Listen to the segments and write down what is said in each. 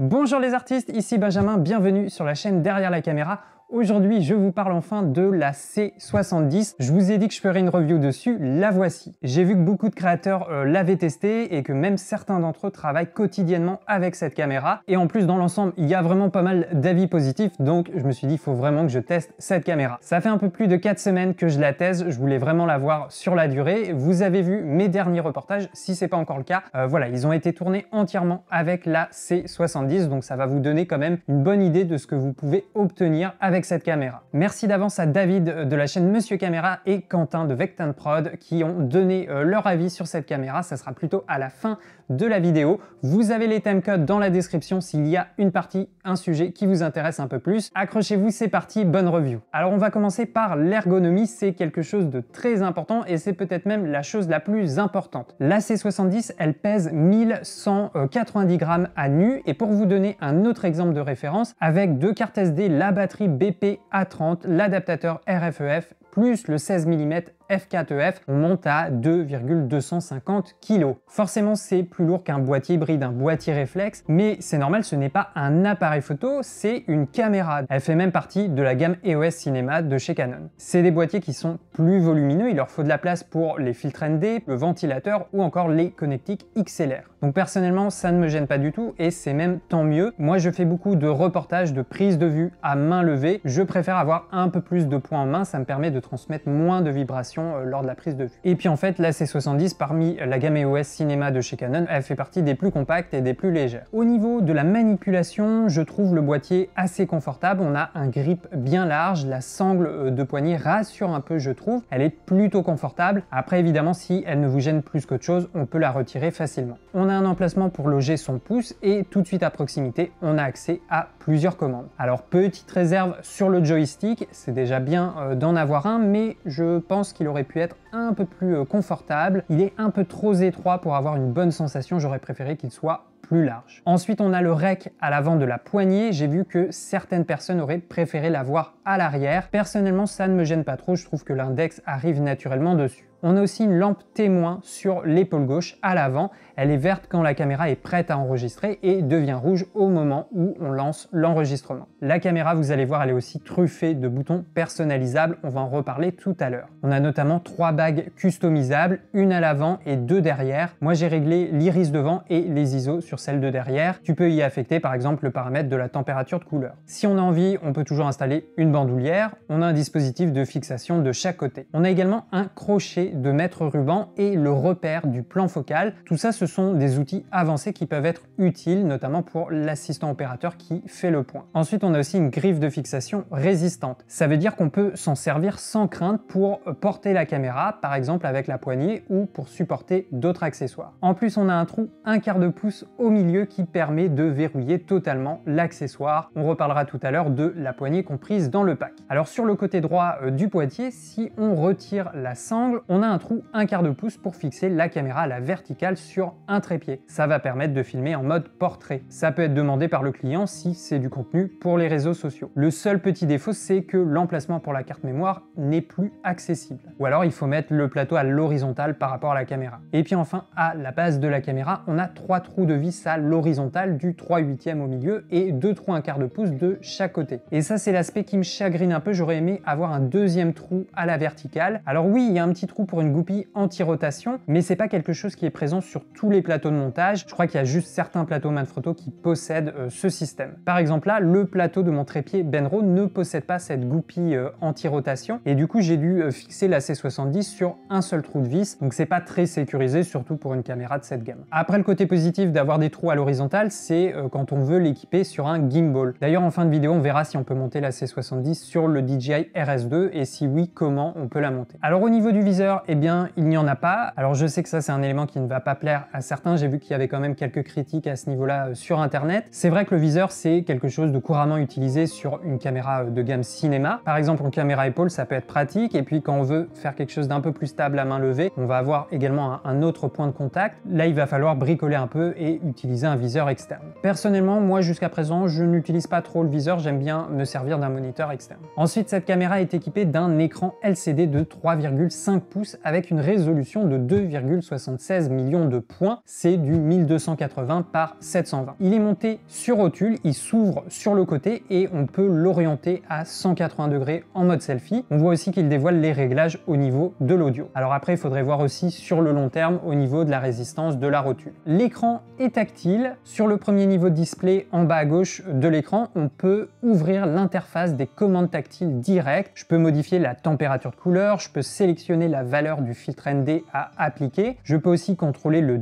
Bonjour les artistes, ici Benjamin, bienvenue sur la chaîne Derrière la caméra Aujourd'hui, je vous parle enfin de la C70. Je vous ai dit que je ferai une review dessus, la voici. J'ai vu que beaucoup de créateurs euh, l'avaient testée et que même certains d'entre eux travaillent quotidiennement avec cette caméra. Et en plus, dans l'ensemble, il y a vraiment pas mal d'avis positifs, donc je me suis dit, il faut vraiment que je teste cette caméra. Ça fait un peu plus de 4 semaines que je la teste, je voulais vraiment la voir sur la durée. Vous avez vu mes derniers reportages, si c'est pas encore le cas. Euh, voilà, ils ont été tournés entièrement avec la C70, donc ça va vous donner quand même une bonne idée de ce que vous pouvez obtenir avec cette caméra. Merci d'avance à David euh, de la chaîne Monsieur Caméra et Quentin de Vectin Prod qui ont donné euh, leur avis sur cette caméra, ça sera plutôt à la fin de la vidéo. Vous avez les time codes dans la description s'il y a une partie, un sujet qui vous intéresse un peu plus. Accrochez-vous, c'est parti, bonne review. Alors on va commencer par l'ergonomie, c'est quelque chose de très important et c'est peut-être même la chose la plus importante. La C70, elle pèse 1190 grammes à nu et pour vous donner un autre exemple de référence, avec deux cartes SD, la batterie B a 30 l'adaptateur RFEF e plus le 16 mm f4EF, on monte à 2,250 kg. Forcément, c'est plus lourd qu'un boîtier hybride, un boîtier réflexe, mais c'est normal, ce n'est pas un appareil photo, c'est une caméra. Elle fait même partie de la gamme EOS Cinema de chez Canon. C'est des boîtiers qui sont plus volumineux, il leur faut de la place pour les filtres ND, le ventilateur ou encore les connectiques XLR. Donc personnellement, ça ne me gêne pas du tout et c'est même tant mieux. Moi, je fais beaucoup de reportages, de prises de vue à main levée. Je préfère avoir un peu plus de points en main, ça me permet de transmettre moins de vibrations euh, lors de la prise de vue. Et puis en fait, la C70, parmi la gamme EOS Cinema de chez Canon, elle fait partie des plus compactes et des plus légères. Au niveau de la manipulation, je trouve le boîtier assez confortable. On a un grip bien large, la sangle euh, de poignet rassure un peu, je trouve. Elle est plutôt confortable. Après, évidemment, si elle ne vous gêne plus qu'autre chose, on peut la retirer facilement. On a un emplacement pour loger son pouce et tout de suite à proximité, on a accès à plusieurs commandes. Alors, petite réserve sur le joystick, c'est déjà bien euh, d'en avoir un mais je pense qu'il aurait pu être un peu plus euh, confortable. Il est un peu trop étroit pour avoir une bonne sensation, j'aurais préféré qu'il soit plus large. Ensuite, on a le rec à l'avant de la poignée. J'ai vu que certaines personnes auraient préféré l'avoir à l'arrière. Personnellement, ça ne me gêne pas trop. Je trouve que l'index arrive naturellement dessus. On a aussi une lampe témoin sur l'épaule gauche à l'avant elle est verte quand la caméra est prête à enregistrer et devient rouge au moment où on lance l'enregistrement. La caméra, vous allez voir, elle est aussi truffée de boutons personnalisables, on va en reparler tout à l'heure. On a notamment trois bagues customisables, une à l'avant et deux derrière. Moi j'ai réglé l'iris devant et les ISO sur celle de derrière. Tu peux y affecter par exemple le paramètre de la température de couleur. Si on a envie, on peut toujours installer une bandoulière. On a un dispositif de fixation de chaque côté. On a également un crochet de mètre ruban et le repère du plan focal. Tout ça, ce sont des outils avancés qui peuvent être utiles, notamment pour l'assistant opérateur qui fait le point. Ensuite, on a aussi une griffe de fixation résistante. Ça veut dire qu'on peut s'en servir sans crainte pour porter la caméra, par exemple avec la poignée ou pour supporter d'autres accessoires. En plus, on a un trou un quart de pouce au milieu qui permet de verrouiller totalement l'accessoire. On reparlera tout à l'heure de la poignée comprise dans le pack. Alors sur le côté droit euh, du poitier, si on retire la sangle, on a un trou un quart de pouce pour fixer la caméra à la verticale sur un trépied. Ça va permettre de filmer en mode portrait. Ça peut être demandé par le client si c'est du contenu pour les réseaux sociaux. Le seul petit défaut, c'est que l'emplacement pour la carte mémoire n'est plus accessible. Ou alors il faut mettre le plateau à l'horizontale par rapport à la caméra. Et puis enfin, à la base de la caméra, on a trois trous de vis à l'horizontale du 3 8e au milieu et deux trous un quart de pouce de chaque côté. Et ça, c'est l'aspect qui me chagrine un peu. J'aurais aimé avoir un deuxième trou à la verticale. Alors oui, il y a un petit trou pour une goupille anti-rotation, mais c'est pas quelque chose qui est présent sur tout les plateaux de montage. Je crois qu'il y a juste certains plateaux Manfrotto qui possèdent euh, ce système. Par exemple là, le plateau de mon trépied Benro ne possède pas cette goupille euh, anti-rotation et du coup j'ai dû euh, fixer la C70 sur un seul trou de vis donc c'est pas très sécurisé surtout pour une caméra de cette gamme. Après le côté positif d'avoir des trous à l'horizontale c'est quand on veut l'équiper sur un gimbal. D'ailleurs en fin de vidéo on verra si on peut monter la C70 sur le DJI RS2 et si oui comment on peut la monter. Alors au niveau du viseur eh bien il n'y en a pas. Alors je sais que ça c'est un élément qui ne va pas plaire à certains, j'ai vu qu'il y avait quand même quelques critiques à ce niveau-là euh, sur Internet. C'est vrai que le viseur, c'est quelque chose de couramment utilisé sur une caméra euh, de gamme cinéma. Par exemple, en caméra épaule, ça peut être pratique. Et puis, quand on veut faire quelque chose d'un peu plus stable à main levée, on va avoir également un autre point de contact. Là, il va falloir bricoler un peu et utiliser un viseur externe. Personnellement, moi, jusqu'à présent, je n'utilise pas trop le viseur. J'aime bien me servir d'un moniteur externe. Ensuite, cette caméra est équipée d'un écran LCD de 3,5 pouces avec une résolution de 2,76 millions de pouces c'est du 1280 par 720. Il est monté sur rotule, il s'ouvre sur le côté et on peut l'orienter à 180 degrés en mode selfie. On voit aussi qu'il dévoile les réglages au niveau de l'audio. Alors après, il faudrait voir aussi sur le long terme au niveau de la résistance de la rotule. L'écran est tactile. Sur le premier niveau de display en bas à gauche de l'écran, on peut ouvrir l'interface des commandes tactiles directes. Je peux modifier la température de couleur, je peux sélectionner la valeur du filtre ND à appliquer. Je peux aussi contrôler le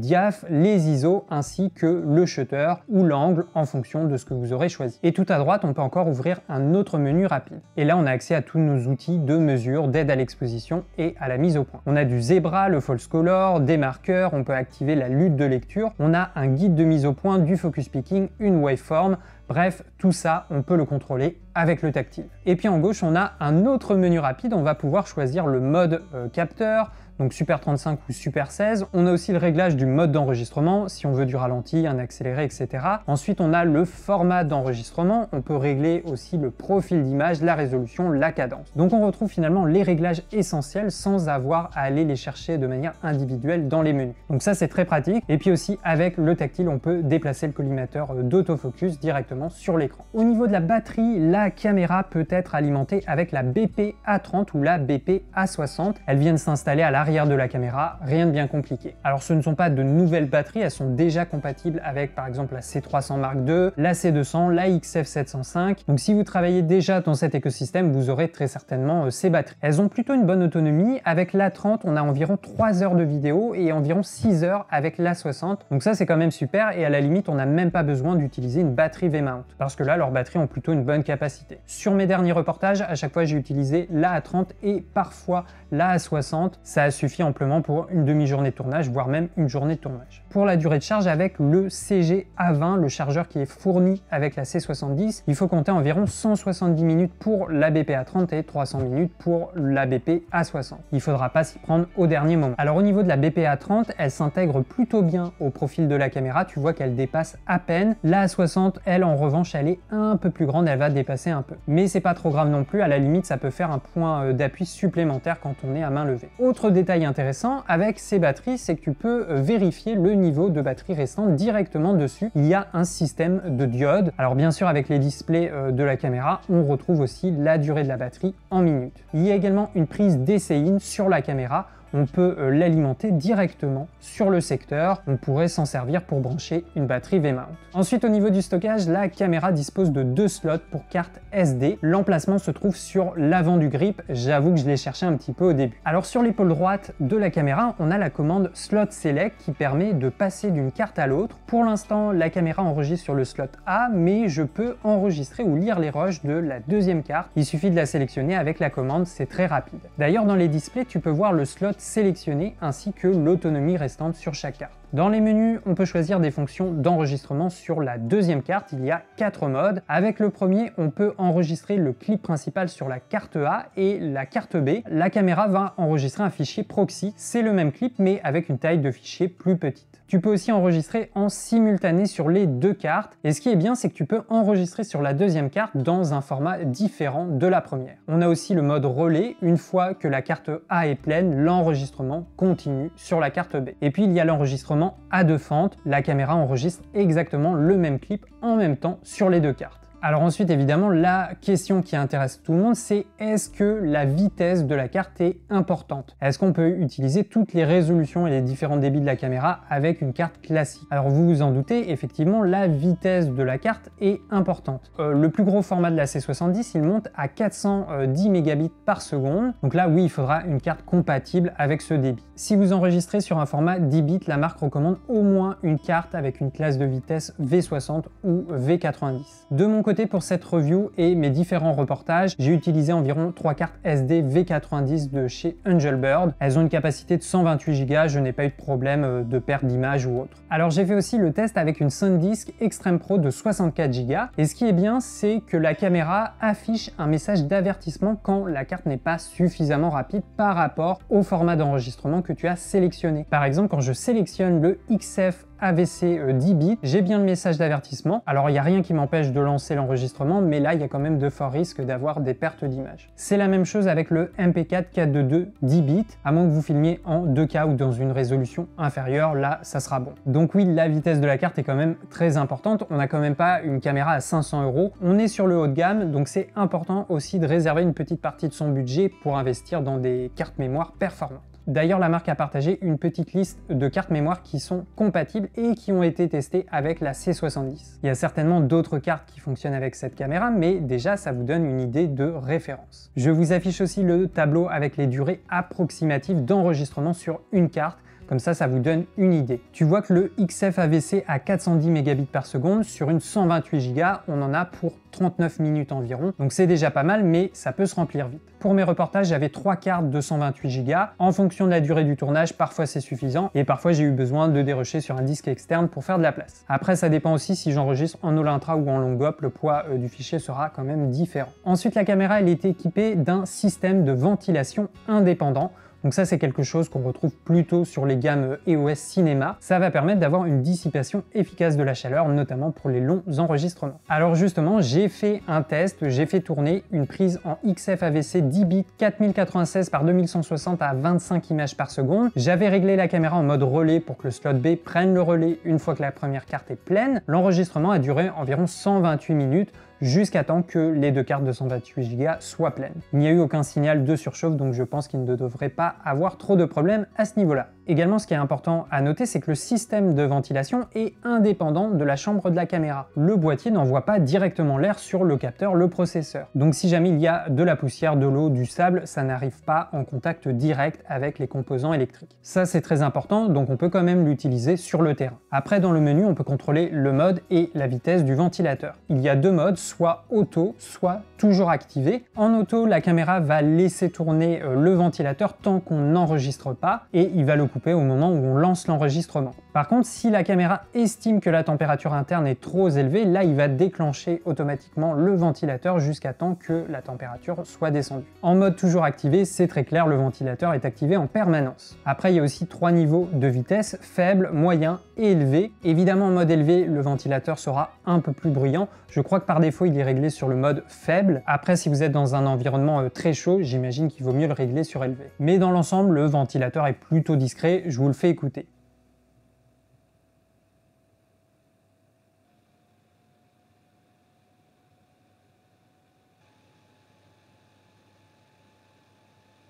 les ISO ainsi que le shutter ou l'angle en fonction de ce que vous aurez choisi. Et tout à droite, on peut encore ouvrir un autre menu rapide. Et là, on a accès à tous nos outils de mesure, d'aide à l'exposition et à la mise au point. On a du Zebra, le false color, des marqueurs, on peut activer la lutte de lecture, on a un guide de mise au point, du focus picking, une waveform, Bref, tout ça, on peut le contrôler avec le tactile. Et puis en gauche, on a un autre menu rapide, on va pouvoir choisir le mode euh, capteur, donc Super 35 ou Super 16. On a aussi le réglage du mode d'enregistrement, si on veut du ralenti, un accéléré, etc. Ensuite, on a le format d'enregistrement. On peut régler aussi le profil d'image, la résolution, la cadence. Donc on retrouve finalement les réglages essentiels sans avoir à aller les chercher de manière individuelle dans les menus. Donc ça, c'est très pratique. Et puis aussi, avec le tactile, on peut déplacer le collimateur euh, d'autofocus directement sur l'écran. Au niveau de la batterie, la caméra peut être alimentée avec la BP A30 ou la BP A60. Elles viennent s'installer à la de la caméra, rien de bien compliqué. Alors ce ne sont pas de nouvelles batteries, elles sont déjà compatibles avec par exemple la C300 Mark II, la C200, la XF705. Donc si vous travaillez déjà dans cet écosystème, vous aurez très certainement euh, ces batteries. Elles ont plutôt une bonne autonomie. Avec la 30, on a environ 3 heures de vidéo et environ 6 heures avec la 60. Donc ça c'est quand même super et à la limite on n'a même pas besoin d'utiliser une batterie V-mount parce que là leurs batteries ont plutôt une bonne capacité. Sur mes derniers reportages, à chaque fois j'ai utilisé la A30 et parfois la A60. Ça a suffit amplement pour une demi-journée de tournage, voire même une journée de tournage pour la durée de charge avec le cg a 20 le chargeur qui est fourni avec la C70. Il faut compter environ 170 minutes pour la bpa 30 et 300 minutes pour la A60. Il faudra pas s'y prendre au dernier moment. Alors au niveau de la bpa 30 elle s'intègre plutôt bien au profil de la caméra, tu vois qu'elle dépasse à peine. La A60, elle en revanche, elle est un peu plus grande, elle va dépasser un peu. Mais c'est pas trop grave non plus, à la limite ça peut faire un point euh, d'appui supplémentaire quand on est à main levée. Autre détail intéressant avec ces batteries, c'est que tu peux euh, vérifier le niveau de batterie restant directement dessus. Il y a un système de diodes. Alors bien sûr, avec les displays euh, de la caméra, on retrouve aussi la durée de la batterie en minutes. Il y a également une prise d'essay-in sur la caméra on peut euh, l'alimenter directement sur le secteur. On pourrait s'en servir pour brancher une batterie V-mount. Ensuite, au niveau du stockage, la caméra dispose de deux slots pour carte SD. L'emplacement se trouve sur l'avant du grip. J'avoue que je l'ai cherché un petit peu au début. Alors sur l'épaule droite de la caméra, on a la commande slot select qui permet de passer d'une carte à l'autre. Pour l'instant, la caméra enregistre sur le slot A, mais je peux enregistrer ou lire les roches de la deuxième carte. Il suffit de la sélectionner avec la commande, c'est très rapide. D'ailleurs, dans les displays, tu peux voir le slot sélectionner ainsi que l'autonomie restante sur chaque carte. Dans les menus, on peut choisir des fonctions d'enregistrement sur la deuxième carte. Il y a quatre modes. Avec le premier, on peut enregistrer le clip principal sur la carte A et la carte B. La caméra va enregistrer un fichier proxy. C'est le même clip, mais avec une taille de fichier plus petite. Tu peux aussi enregistrer en simultané sur les deux cartes. Et ce qui est bien, c'est que tu peux enregistrer sur la deuxième carte dans un format différent de la première. On a aussi le mode relais. Une fois que la carte A est pleine, l'enregistrement continue sur la carte B. Et puis, il y a l'enregistrement à deux fentes. La caméra enregistre exactement le même clip en même temps sur les deux cartes. Alors ensuite, évidemment, la question qui intéresse tout le monde, c'est est-ce que la vitesse de la carte est importante Est-ce qu'on peut utiliser toutes les résolutions et les différents débits de la caméra avec une carte classique Alors vous vous en doutez, effectivement, la vitesse de la carte est importante. Euh, le plus gros format de la C70, il monte à 410 mégabits par seconde. Donc là, oui, il faudra une carte compatible avec ce débit. Si vous enregistrez sur un format 10 bits, la marque recommande au moins une carte avec une classe de vitesse V60 ou V90. De mon côté, pour cette review et mes différents reportages, j'ai utilisé environ 3 cartes SD V90 de chez Angelbird. Elles ont une capacité de 128 Go, je n'ai pas eu de problème euh, de perte d'image ou autre. Alors j'ai fait aussi le test avec une SanDisk Extreme Pro de 64 Go, et ce qui est bien, c'est que la caméra affiche un message d'avertissement quand la carte n'est pas suffisamment rapide par rapport au format d'enregistrement que tu as sélectionné. Par exemple, quand je sélectionne le XF AVC 10 euh, bits, j'ai bien le message d'avertissement. Alors il n'y a rien qui m'empêche de lancer l'enregistrement, mais là il y a quand même de forts risques d'avoir des pertes d'image. C'est la même chose avec le MP4 k 10 bits, à moins que vous filmiez en 2K ou dans une résolution inférieure, là ça sera bon. Donc oui, la vitesse de la carte est quand même très importante, on n'a quand même pas une caméra à 500 euros, on est sur le haut de gamme, donc c'est important aussi de réserver une petite partie de son budget pour investir dans des cartes mémoire performantes. D'ailleurs, la marque a partagé une petite liste de cartes mémoire qui sont compatibles et qui ont été testées avec la C70. Il y a certainement d'autres cartes qui fonctionnent avec cette caméra, mais déjà ça vous donne une idée de référence. Je vous affiche aussi le tableau avec les durées approximatives d'enregistrement sur une carte comme ça, ça vous donne une idée. Tu vois que le XF AVC à 410 mégabits par seconde sur une 128 Go, on en a pour 39 minutes environ. Donc c'est déjà pas mal, mais ça peut se remplir vite. Pour mes reportages, j'avais trois cartes de 128 Go. En fonction de la durée du tournage, parfois c'est suffisant et parfois j'ai eu besoin de dérocher sur un disque externe pour faire de la place. Après, ça dépend aussi si j'enregistre en Olintra ou en Longop, le poids euh, du fichier sera quand même différent. Ensuite, la caméra, elle est équipée d'un système de ventilation indépendant donc ça, c'est quelque chose qu'on retrouve plutôt sur les gammes EOS Cinéma. Ça va permettre d'avoir une dissipation efficace de la chaleur, notamment pour les longs enregistrements. Alors justement, j'ai fait un test, j'ai fait tourner une prise en XF AVC 10 bits 4096 par 2160 à 25 images par seconde. J'avais réglé la caméra en mode relais pour que le slot B prenne le relais une fois que la première carte est pleine. L'enregistrement a duré environ 128 minutes, jusqu'à temps que les deux cartes de 128 Go soient pleines. Il n'y a eu aucun signal de surchauffe, donc je pense qu'il ne devrait pas avoir trop de problèmes à ce niveau-là. Également, ce qui est important à noter, c'est que le système de ventilation est indépendant de la chambre de la caméra. Le boîtier n'envoie pas directement l'air sur le capteur, le processeur. Donc si jamais il y a de la poussière, de l'eau, du sable, ça n'arrive pas en contact direct avec les composants électriques. Ça, c'est très important, donc on peut quand même l'utiliser sur le terrain. Après, dans le menu, on peut contrôler le mode et la vitesse du ventilateur. Il y a deux modes, soit auto, soit toujours activé. En auto, la caméra va laisser tourner euh, le ventilateur tant qu'on n'enregistre pas et il va le au moment où on lance l'enregistrement. Par contre, si la caméra estime que la température interne est trop élevée, là il va déclencher automatiquement le ventilateur jusqu'à temps que la température soit descendue. En mode toujours activé, c'est très clair, le ventilateur est activé en permanence. Après, il y a aussi trois niveaux de vitesse, faible, moyen et élevé. Évidemment, en mode élevé, le ventilateur sera un peu plus bruyant. Je crois que par défaut, il est réglé sur le mode faible. Après, si vous êtes dans un environnement euh, très chaud, j'imagine qu'il vaut mieux le régler sur élevé. Mais dans l'ensemble, le ventilateur est plutôt discret, je vous le fais écouter.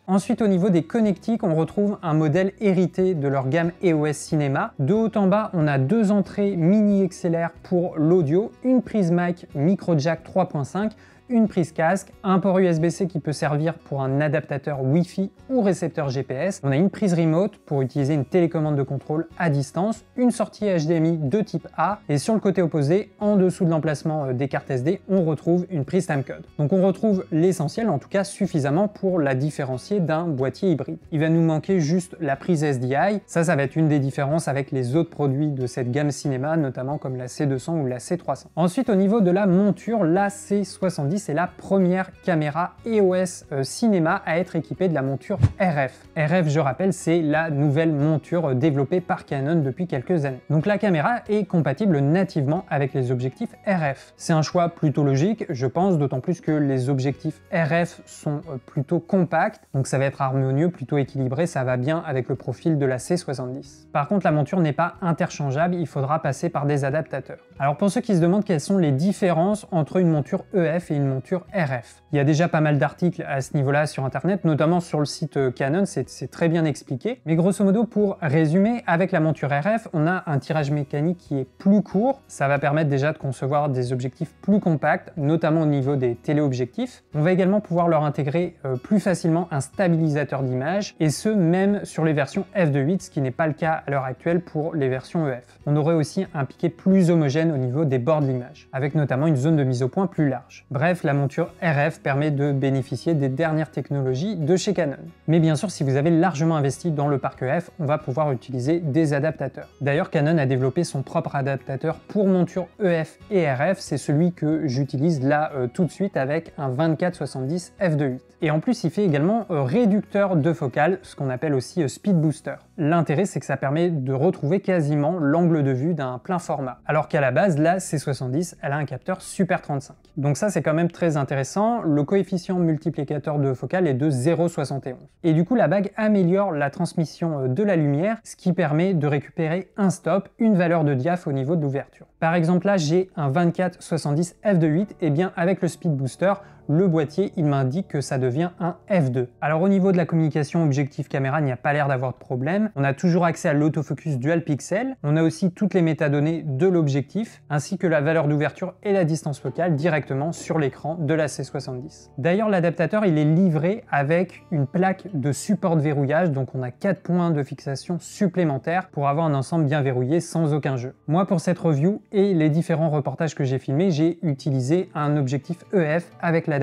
Ensuite, au niveau des connectiques, on retrouve un modèle hérité de leur gamme EOS Cinema. De haut en bas, on a deux entrées mini XLR pour l'audio, une prise mic micro jack 3.5, une prise casque, un port USB-C qui peut servir pour un adaptateur Wi-Fi ou récepteur GPS. On a une prise remote pour utiliser une télécommande de contrôle à distance, une sortie HDMI de type A et sur le côté opposé, en dessous de l'emplacement euh, des cartes SD, on retrouve une prise timecode. Donc on retrouve l'essentiel, en tout cas suffisamment pour la différencier d'un boîtier hybride. Il va nous manquer juste la prise SDI, ça ça va être une des différences avec les autres produits de cette gamme cinéma, notamment comme la C200 ou la C300. Ensuite au niveau de la monture, la C70 c'est la première caméra EOS euh, Cinéma à être équipée de la monture RF. RF, je rappelle, c'est la nouvelle monture euh, développée par Canon depuis quelques années. Donc la caméra est compatible nativement avec les objectifs RF. C'est un choix plutôt logique, je pense, d'autant plus que les objectifs RF sont euh, plutôt compacts, donc ça va être harmonieux, plutôt équilibré, ça va bien avec le profil de la C70. Par contre, la monture n'est pas interchangeable, il faudra passer par des adaptateurs. Alors pour ceux qui se demandent quelles sont les différences entre une monture EF et une monture RF. Il y a déjà pas mal d'articles à ce niveau-là sur internet, notamment sur le site euh, Canon, c'est très bien expliqué. Mais grosso modo, pour résumer, avec la monture RF, on a un tirage mécanique qui est plus court. Ça va permettre déjà de concevoir des objectifs plus compacts, notamment au niveau des téléobjectifs. On va également pouvoir leur intégrer euh, plus facilement un stabilisateur d'image, et ce même sur les versions f2.8, ce qui n'est pas le cas à l'heure actuelle pour les versions EF. On aurait aussi un piqué plus homogène au niveau des bords de l'image, avec notamment une zone de mise au point plus large. Bref, la monture RF permet de bénéficier des dernières technologies de chez Canon. Mais bien sûr, si vous avez largement investi dans le parc EF, on va pouvoir utiliser des adaptateurs. D'ailleurs, Canon a développé son propre adaptateur pour monture EF et RF, c'est celui que j'utilise là euh, tout de suite avec un 24-70 f2.8. Et en plus, il fait également euh, réducteur de focale, ce qu'on appelle aussi euh, speed booster. L'intérêt, c'est que ça permet de retrouver quasiment l'angle de vue d'un plein format, alors qu'à la base, la C70, elle a un capteur Super 35. Donc ça, c'est quand même très intéressant, le coefficient multiplicateur de focal est de 0,71. Et du coup, la bague améliore la transmission euh, de la lumière, ce qui permet de récupérer un stop, une valeur de diaph au niveau de l'ouverture. Par exemple là, j'ai un 24-70 f de et eh bien avec le speed booster, le boîtier, il m'indique que ça devient un f2. Alors au niveau de la communication objectif caméra, il n'y a pas l'air d'avoir de problème. On a toujours accès à l'autofocus dual pixel. On a aussi toutes les métadonnées de l'objectif, ainsi que la valeur d'ouverture et la distance focale directement sur l'écran de la C70. D'ailleurs, l'adaptateur, il est livré avec une plaque de support de verrouillage, donc on a quatre points de fixation supplémentaires pour avoir un ensemble bien verrouillé sans aucun jeu. Moi, pour cette review et les différents reportages que j'ai filmés, j'ai utilisé un objectif EF avec la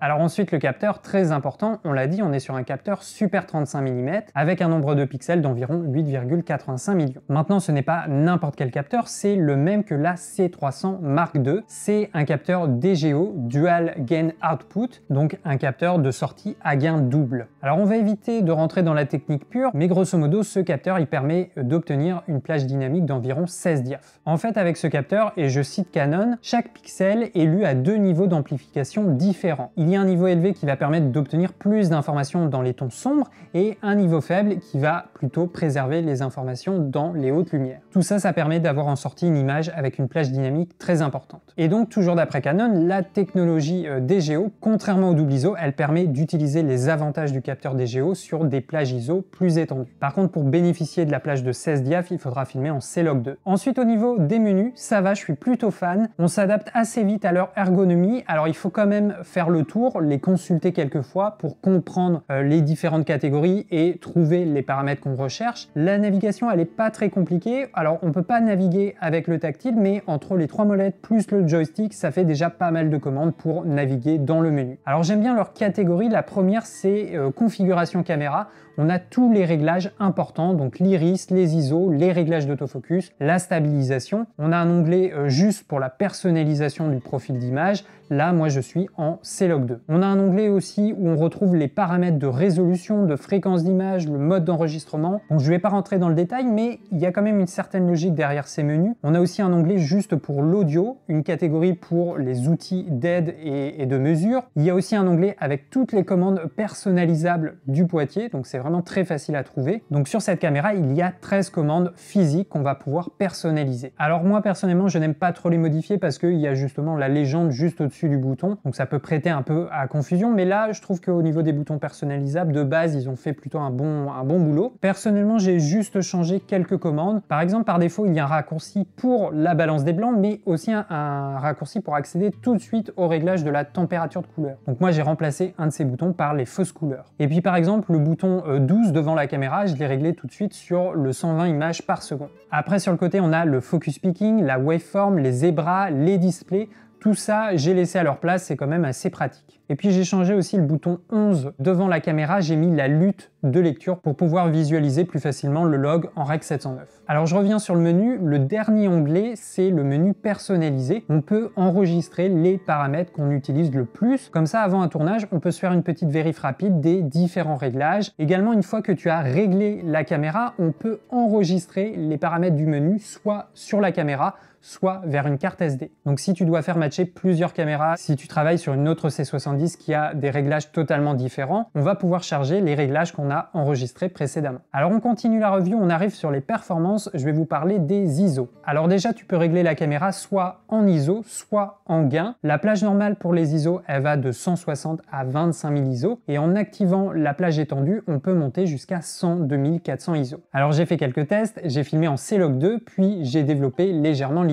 alors ensuite, le capteur, très important, on l'a dit, on est sur un capteur super 35 mm avec un nombre de pixels d'environ 8,85 millions. Maintenant, ce n'est pas n'importe quel capteur, c'est le même que la C300 Mark II. C'est un capteur DGO, Dual Gain Output, donc un capteur de sortie à gain double. Alors on va éviter de rentrer dans la technique pure, mais grosso modo, ce capteur, il permet d'obtenir une plage dynamique d'environ 16 diaf. En fait, avec ce capteur, et je cite Canon, chaque pixel est lu à deux niveaux d'amplification différents il y a un niveau élevé qui va permettre d'obtenir plus d'informations dans les tons sombres et un niveau faible qui va plutôt préserver les informations dans les hautes lumières. Tout ça, ça permet d'avoir en sortie une image avec une plage dynamique très importante. Et donc, toujours d'après Canon, la technologie euh, DGO, contrairement au double ISO, elle permet d'utiliser les avantages du capteur DGO sur des plages ISO plus étendues. Par contre, pour bénéficier de la plage de 16 diaf, il faudra filmer en C-Log 2. Ensuite, au niveau des menus, ça va, je suis plutôt fan. On s'adapte assez vite à leur ergonomie. Alors, il faut quand même faire le tour, les consulter quelques fois pour comprendre euh, les différentes catégories et trouver les paramètres qu'on recherche. La navigation, elle n'est pas très compliquée. Alors, on ne peut pas naviguer avec le tactile, mais entre les trois molettes plus le joystick, ça fait déjà pas mal de commandes pour naviguer dans le menu. Alors, j'aime bien leur catégorie. La première, c'est euh, configuration caméra on a tous les réglages importants, donc l'iris, les ISO, les réglages d'autofocus, la stabilisation. On a un onglet euh, juste pour la personnalisation du profil d'image. Là, moi, je suis en log 2. On a un onglet aussi où on retrouve les paramètres de résolution, de fréquence d'image, le mode d'enregistrement. Donc, je vais pas rentrer dans le détail, mais il y a quand même une certaine logique derrière ces menus. On a aussi un onglet juste pour l'audio, une catégorie pour les outils d'aide et, de mesure. Il y a aussi un onglet avec toutes les commandes personnalisables du Poitiers. donc c'est très facile à trouver. Donc sur cette caméra, il y a 13 commandes physiques qu'on va pouvoir personnaliser. Alors moi personnellement, je n'aime pas trop les modifier parce qu'il y a justement la légende juste au-dessus du bouton, donc ça peut prêter un peu à confusion, mais là je trouve qu'au niveau des boutons personnalisables, de base, ils ont fait plutôt un bon, un bon boulot. Personnellement, j'ai juste changé quelques commandes. Par exemple, par défaut, il y a un raccourci pour la balance des blancs, mais aussi un, un raccourci pour accéder tout de suite au réglage de la température de couleur. Donc moi j'ai remplacé un de ces boutons par les fausses couleurs. Et puis par exemple, le bouton 12 euh, devant la caméra, je l'ai réglé tout de suite sur le 120 images par seconde. Après sur le côté on a le focus peaking, la waveform, les zebras, les displays, tout ça, j'ai laissé à leur place, c'est quand même assez pratique. Et puis j'ai changé aussi le bouton 11 devant la caméra, j'ai mis la lutte de lecture pour pouvoir visualiser plus facilement le log en REC 709. Alors je reviens sur le menu, le dernier onglet c'est le menu personnalisé. On peut enregistrer les paramètres qu'on utilise le plus, comme ça avant un tournage on peut se faire une petite vérif rapide des différents réglages. Également une fois que tu as réglé la caméra, on peut enregistrer les paramètres du menu soit sur la caméra, soit vers une carte SD. Donc si tu dois faire matcher plusieurs caméras, si tu travailles sur une autre C70 qui a des réglages totalement différents, on va pouvoir charger les réglages qu'on a enregistrés précédemment. Alors on continue la review, on arrive sur les performances, je vais vous parler des ISO. Alors déjà tu peux régler la caméra soit en ISO, soit en gain. La plage normale pour les ISO, elle va de 160 à 25 000 ISO et en activant la plage étendue, on peut monter jusqu'à 100-2400 ISO. Alors j'ai fait quelques tests, j'ai filmé en C-Log 2 puis j'ai développé légèrement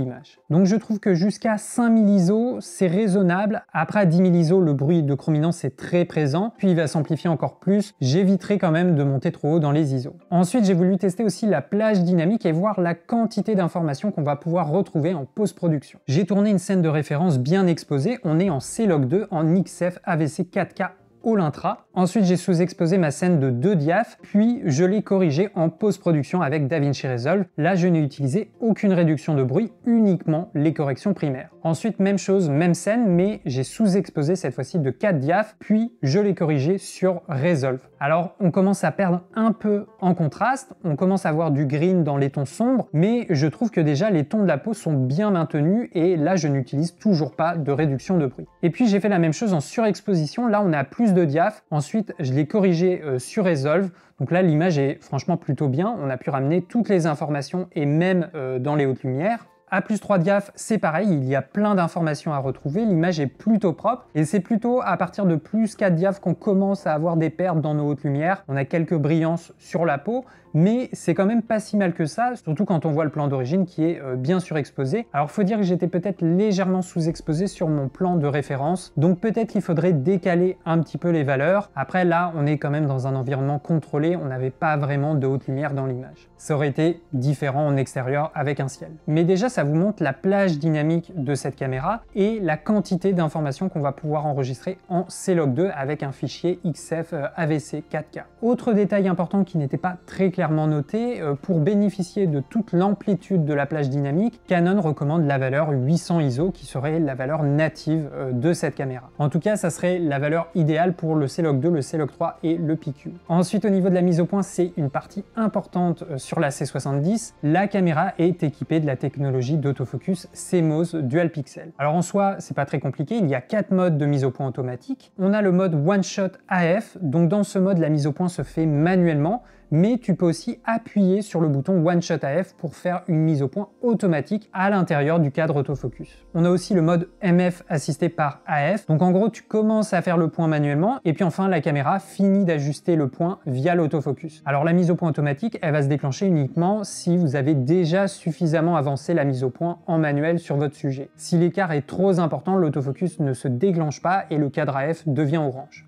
donc je trouve que jusqu'à 5000 ISO, c'est raisonnable. Après 10 000 ISO, le bruit de chrominance est très présent, puis il va s'amplifier encore plus. J'éviterai quand même de monter trop haut dans les ISO. Ensuite, j'ai voulu tester aussi la plage dynamique et voir la quantité d'informations qu'on va pouvoir retrouver en post-production. J'ai tourné une scène de référence bien exposée, on est en C-Log2 en XF AVC 4K l'intra. Ensuite, j'ai sous-exposé ma scène de 2 diaph, puis je l'ai corrigé en post-production avec DaVinci Resolve. Là, je n'ai utilisé aucune réduction de bruit, uniquement les corrections primaires. Ensuite, même chose, même scène, mais j'ai sous-exposé cette fois-ci de 4 diaph, puis je l'ai corrigé sur Resolve. Alors on commence à perdre un peu en contraste, on commence à voir du green dans les tons sombres, mais je trouve que déjà les tons de la peau sont bien maintenus et là je n'utilise toujours pas de réduction de bruit. Et puis j'ai fait la même chose en surexposition, là on a plus de diaph, ensuite je l'ai corrigé euh, sur Resolve, donc là l'image est franchement plutôt bien, on a pu ramener toutes les informations et même euh, dans les hautes lumières. A plus 3 diaph, c'est pareil, il y a plein d'informations à retrouver, l'image est plutôt propre, et c'est plutôt à partir de plus 4 diaf qu'on commence à avoir des pertes dans nos hautes lumières. On a quelques brillances sur la peau, mais c'est quand même pas si mal que ça, surtout quand on voit le plan d'origine qui est euh, bien surexposé. Alors faut dire que j'étais peut-être légèrement sous-exposé sur mon plan de référence, donc peut-être qu'il faudrait décaler un petit peu les valeurs. Après là, on est quand même dans un environnement contrôlé, on n'avait pas vraiment de haute lumière dans l'image. Ça aurait été différent en extérieur avec un ciel. Mais déjà, ça vous montre la plage dynamique de cette caméra et la quantité d'informations qu'on va pouvoir enregistrer en C-Log2 avec un fichier XF AVC 4K. Autre détail important qui n'était pas très clairement noté, euh, pour bénéficier de toute l'amplitude de la plage dynamique, Canon recommande la valeur 800 ISO qui serait la valeur native euh, de cette caméra. En tout cas, ça serait la valeur idéale pour le C-Log 2, le C-Log 3 et le PQ. Ensuite, au niveau de la mise au point, c'est une partie importante euh, sur la C70. La caméra est équipée de la technologie d'autofocus CMOS Dual Pixel. Alors en soi, c'est pas très compliqué, il y a quatre modes de mise au point automatique. On a le mode One Shot AF, donc dans ce mode, la mise au point se fait manuellement mais tu peux aussi appuyer sur le bouton One Shot AF pour faire une mise au point automatique à l'intérieur du cadre autofocus. On a aussi le mode MF assisté par AF, donc en gros tu commences à faire le point manuellement, et puis enfin la caméra finit d'ajuster le point via l'autofocus. Alors la mise au point automatique, elle va se déclencher uniquement si vous avez déjà suffisamment avancé la mise au point en manuel sur votre sujet. Si l'écart est trop important, l'autofocus ne se déclenche pas et le cadre AF devient orange.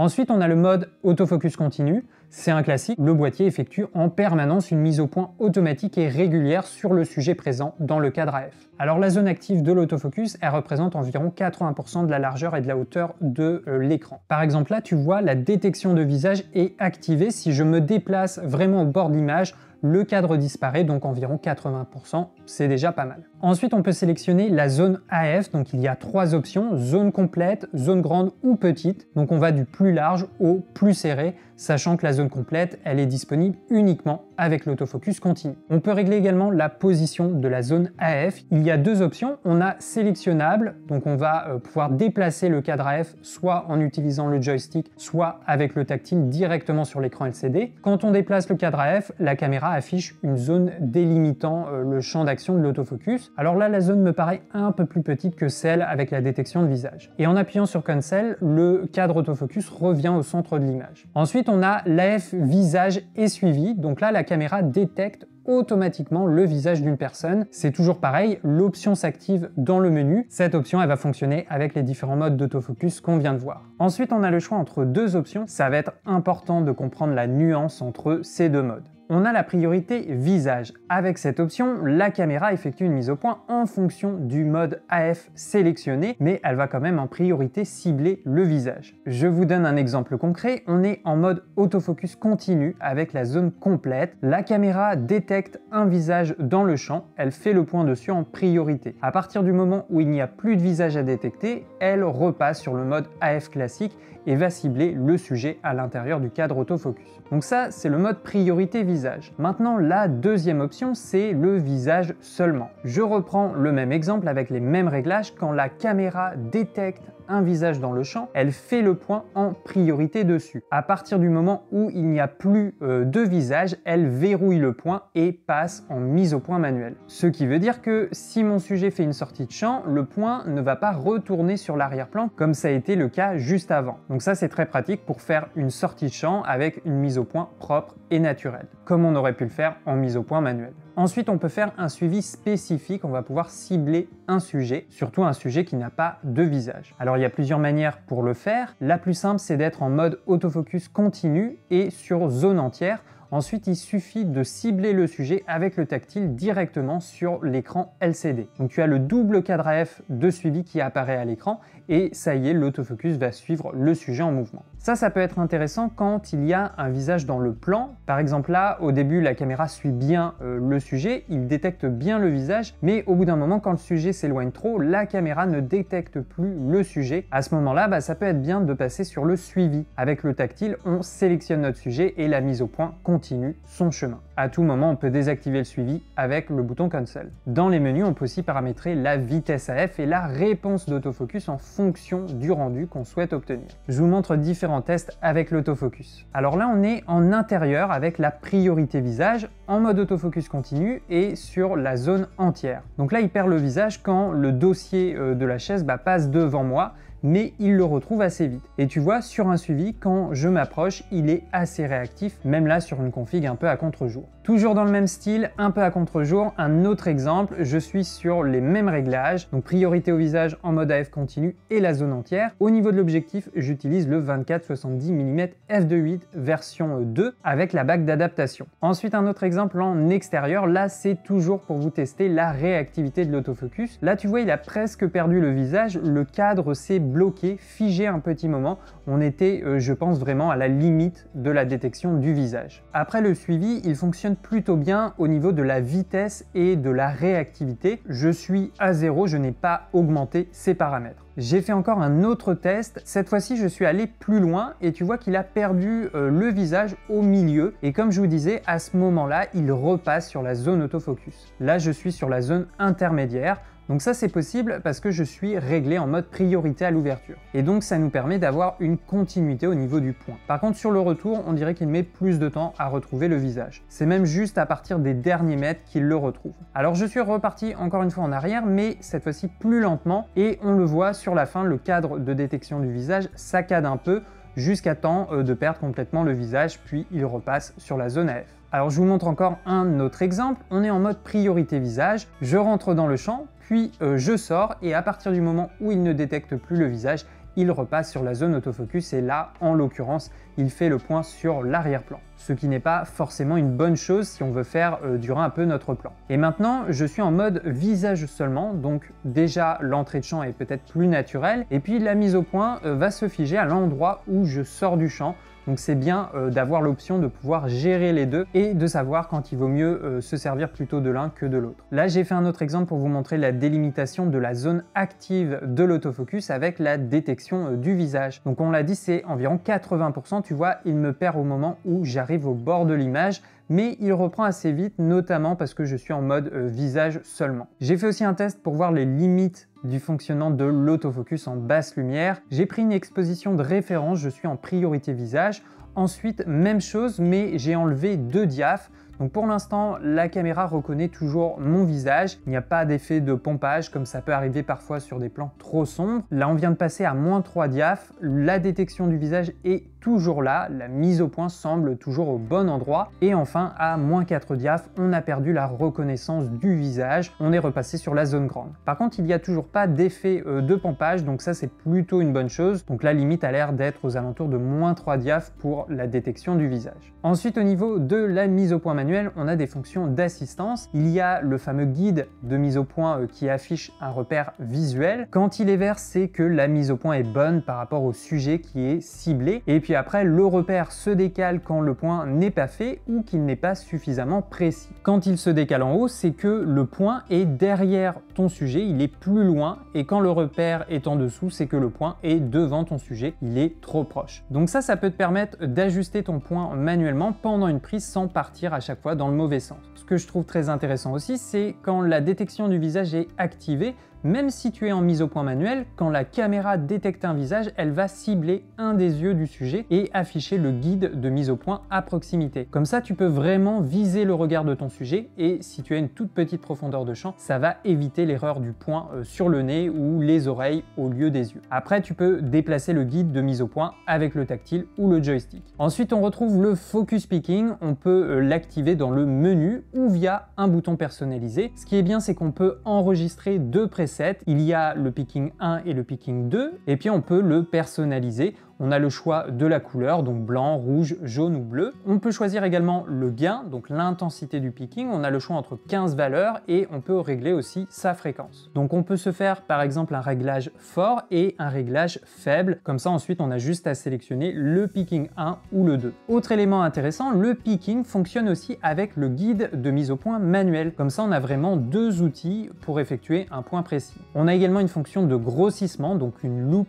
Ensuite, on a le mode autofocus continu. C'est un classique, le boîtier effectue en permanence une mise au point automatique et régulière sur le sujet présent dans le cadre AF. Alors la zone active de l'autofocus, elle représente environ 80% de la largeur et de la hauteur de euh, l'écran. Par exemple là, tu vois, la détection de visage est activée si je me déplace vraiment au bord de l'image, le cadre disparaît, donc environ 80%, c'est déjà pas mal. Ensuite, on peut sélectionner la zone AF, donc il y a trois options, zone complète, zone grande ou petite, donc on va du plus large au plus serré, sachant que la zone complète, elle est disponible uniquement avec l'autofocus continu. On peut régler également la position de la zone AF. Il y a deux options, on a sélectionnable, donc on va euh, pouvoir déplacer le cadre AF soit en utilisant le joystick, soit avec le tactile directement sur l'écran LCD. Quand on déplace le cadre AF, la caméra affiche une zone délimitant euh, le champ d'action de l'autofocus. Alors là, la zone me paraît un peu plus petite que celle avec la détection de visage. Et en appuyant sur Cancel, le cadre autofocus revient au centre de l'image. Ensuite, on a l'AF visage et suivi. Donc là, la caméra détecte automatiquement le visage d'une personne. C'est toujours pareil, l'option s'active dans le menu. Cette option, elle va fonctionner avec les différents modes d'autofocus qu'on vient de voir. Ensuite, on a le choix entre deux options. Ça va être important de comprendre la nuance entre ces deux modes on a la priorité visage. Avec cette option, la caméra effectue une mise au point en fonction du mode AF sélectionné, mais elle va quand même en priorité cibler le visage. Je vous donne un exemple concret, on est en mode autofocus continu avec la zone complète. La caméra détecte un visage dans le champ, elle fait le point dessus en priorité. À partir du moment où il n'y a plus de visage à détecter, elle repasse sur le mode AF classique et va cibler le sujet à l'intérieur du cadre autofocus. Donc ça, c'est le mode priorité visage. Maintenant, la deuxième option, c'est le visage seulement. Je reprends le même exemple avec les mêmes réglages quand la caméra détecte visage dans le champ, elle fait le point en priorité dessus. À partir du moment où il n'y a plus euh, de visage, elle verrouille le point et passe en mise au point manuel. Ce qui veut dire que si mon sujet fait une sortie de champ, le point ne va pas retourner sur l'arrière-plan comme ça a été le cas juste avant. Donc ça c'est très pratique pour faire une sortie de champ avec une mise au point propre et naturelle, comme on aurait pu le faire en mise au point manuel. Ensuite, on peut faire un suivi spécifique, on va pouvoir cibler un sujet, surtout un sujet qui n'a pas de visage. Alors il y a plusieurs manières pour le faire. La plus simple, c'est d'être en mode autofocus continu et sur zone entière Ensuite, il suffit de cibler le sujet avec le tactile directement sur l'écran LCD. Donc tu as le double cadre AF de suivi qui apparaît à l'écran et ça y est, l'autofocus va suivre le sujet en mouvement. Ça, ça peut être intéressant quand il y a un visage dans le plan. Par exemple là, au début, la caméra suit bien euh, le sujet, il détecte bien le visage, mais au bout d'un moment, quand le sujet s'éloigne trop, la caméra ne détecte plus le sujet. À ce moment-là, bah, ça peut être bien de passer sur le suivi. Avec le tactile, on sélectionne notre sujet et la mise au point continue continue son chemin. À tout moment, on peut désactiver le suivi avec le bouton Cancel. Dans les menus, on peut aussi paramétrer la vitesse AF et la réponse d'autofocus en fonction du rendu qu'on souhaite obtenir. Je vous montre différents tests avec l'autofocus. Alors là, on est en intérieur avec la priorité visage en mode autofocus continu et sur la zone entière. Donc là, il perd le visage quand le dossier euh, de la chaise bah, passe devant moi mais il le retrouve assez vite. Et tu vois, sur un suivi, quand je m'approche, il est assez réactif, même là sur une config un peu à contre-jour. Toujours dans le même style, un peu à contre-jour, un autre exemple, je suis sur les mêmes réglages, donc priorité au visage en mode AF continu et la zone entière. Au niveau de l'objectif, j'utilise le 24-70 mm f2.8 version 2 avec la bague d'adaptation. Ensuite un autre exemple en extérieur, là c'est toujours pour vous tester la réactivité de l'autofocus. Là tu vois il a presque perdu le visage, le cadre s'est bloqué, figé un petit moment, on était, euh, je pense, vraiment à la limite de la détection du visage. Après le suivi, il fonctionne plutôt bien au niveau de la vitesse et de la réactivité. Je suis à zéro, je n'ai pas augmenté ces paramètres. J'ai fait encore un autre test, cette fois-ci je suis allé plus loin et tu vois qu'il a perdu euh, le visage au milieu et comme je vous disais, à ce moment-là, il repasse sur la zone autofocus. Là, je suis sur la zone intermédiaire, donc ça c'est possible parce que je suis réglé en mode priorité à l'ouverture. Et donc ça nous permet d'avoir une continuité au niveau du point. Par contre sur le retour, on dirait qu'il met plus de temps à retrouver le visage. C'est même juste à partir des derniers mètres qu'il le retrouve. Alors je suis reparti encore une fois en arrière, mais cette fois-ci plus lentement, et on le voit sur la fin, le cadre de détection du visage saccade un peu, jusqu'à temps euh, de perdre complètement le visage, puis il repasse sur la zone AF. Alors je vous montre encore un autre exemple, on est en mode priorité visage, je rentre dans le champ, puis euh, je sors et à partir du moment où il ne détecte plus le visage, il repasse sur la zone autofocus et là, en l'occurrence, il fait le point sur l'arrière-plan. Ce qui n'est pas forcément une bonne chose si on veut faire euh, durer un peu notre plan. Et maintenant, je suis en mode visage seulement, donc déjà l'entrée de champ est peut-être plus naturelle, et puis la mise au point euh, va se figer à l'endroit où je sors du champ, donc c'est bien euh, d'avoir l'option de pouvoir gérer les deux et de savoir quand il vaut mieux euh, se servir plutôt de l'un que de l'autre. Là j'ai fait un autre exemple pour vous montrer la délimitation de la zone active de l'autofocus avec la détection euh, du visage. Donc on l'a dit c'est environ 80%, tu vois il me perd au moment où j'arrive au bord de l'image mais il reprend assez vite, notamment parce que je suis en mode euh, visage seulement. J'ai fait aussi un test pour voir les limites du fonctionnement de l'autofocus en basse lumière. J'ai pris une exposition de référence, je suis en priorité visage. Ensuite, même chose, mais j'ai enlevé deux diaphs. Donc pour l'instant, la caméra reconnaît toujours mon visage. Il n'y a pas d'effet de pompage comme ça peut arriver parfois sur des plans trop sombres. Là, on vient de passer à moins 3 diaphs. La détection du visage est toujours là, la mise au point semble toujours au bon endroit. Et enfin, à moins 4 diaph, on a perdu la reconnaissance du visage, on est repassé sur la zone grande. Par contre, il n'y a toujours pas d'effet euh, de pompage, donc ça c'est plutôt une bonne chose. Donc la limite a l'air d'être aux alentours de moins 3 diaph pour la détection du visage. Ensuite, au niveau de la mise au point manuelle, on a des fonctions d'assistance. Il y a le fameux guide de mise au point euh, qui affiche un repère visuel. Quand il est vert, c'est que la mise au point est bonne par rapport au sujet qui est ciblé. Et puis après, le repère se décale quand le point n'est pas fait ou qu'il n'est pas suffisamment précis. Quand il se décale en haut, c'est que le point est derrière ton sujet, il est plus loin, et quand le repère est en dessous, c'est que le point est devant ton sujet, il est trop proche. Donc ça, ça peut te permettre d'ajuster ton point manuellement pendant une prise sans partir à chaque fois dans le mauvais sens. Ce que je trouve très intéressant aussi, c'est quand la détection du visage est activée, même si tu es en mise au point manuel, quand la caméra détecte un visage, elle va cibler un des yeux du sujet et afficher le guide de mise au point à proximité. Comme ça, tu peux vraiment viser le regard de ton sujet et si tu as une toute petite profondeur de champ, ça va éviter l'erreur du point euh, sur le nez ou les oreilles au lieu des yeux. Après, tu peux déplacer le guide de mise au point avec le tactile ou le joystick. Ensuite, on retrouve le focus picking. On peut euh, l'activer dans le menu ou via un bouton personnalisé. Ce qui est bien, c'est qu'on peut enregistrer deux presets il y a le picking 1 et le picking 2, et puis on peut le personnaliser on a le choix de la couleur, donc blanc, rouge, jaune ou bleu. On peut choisir également le gain, donc l'intensité du picking. On a le choix entre 15 valeurs et on peut régler aussi sa fréquence. Donc on peut se faire par exemple un réglage fort et un réglage faible. Comme ça ensuite on a juste à sélectionner le picking 1 ou le 2. Autre élément intéressant, le picking fonctionne aussi avec le guide de mise au point manuel. Comme ça on a vraiment deux outils pour effectuer un point précis. On a également une fonction de grossissement, donc une loupe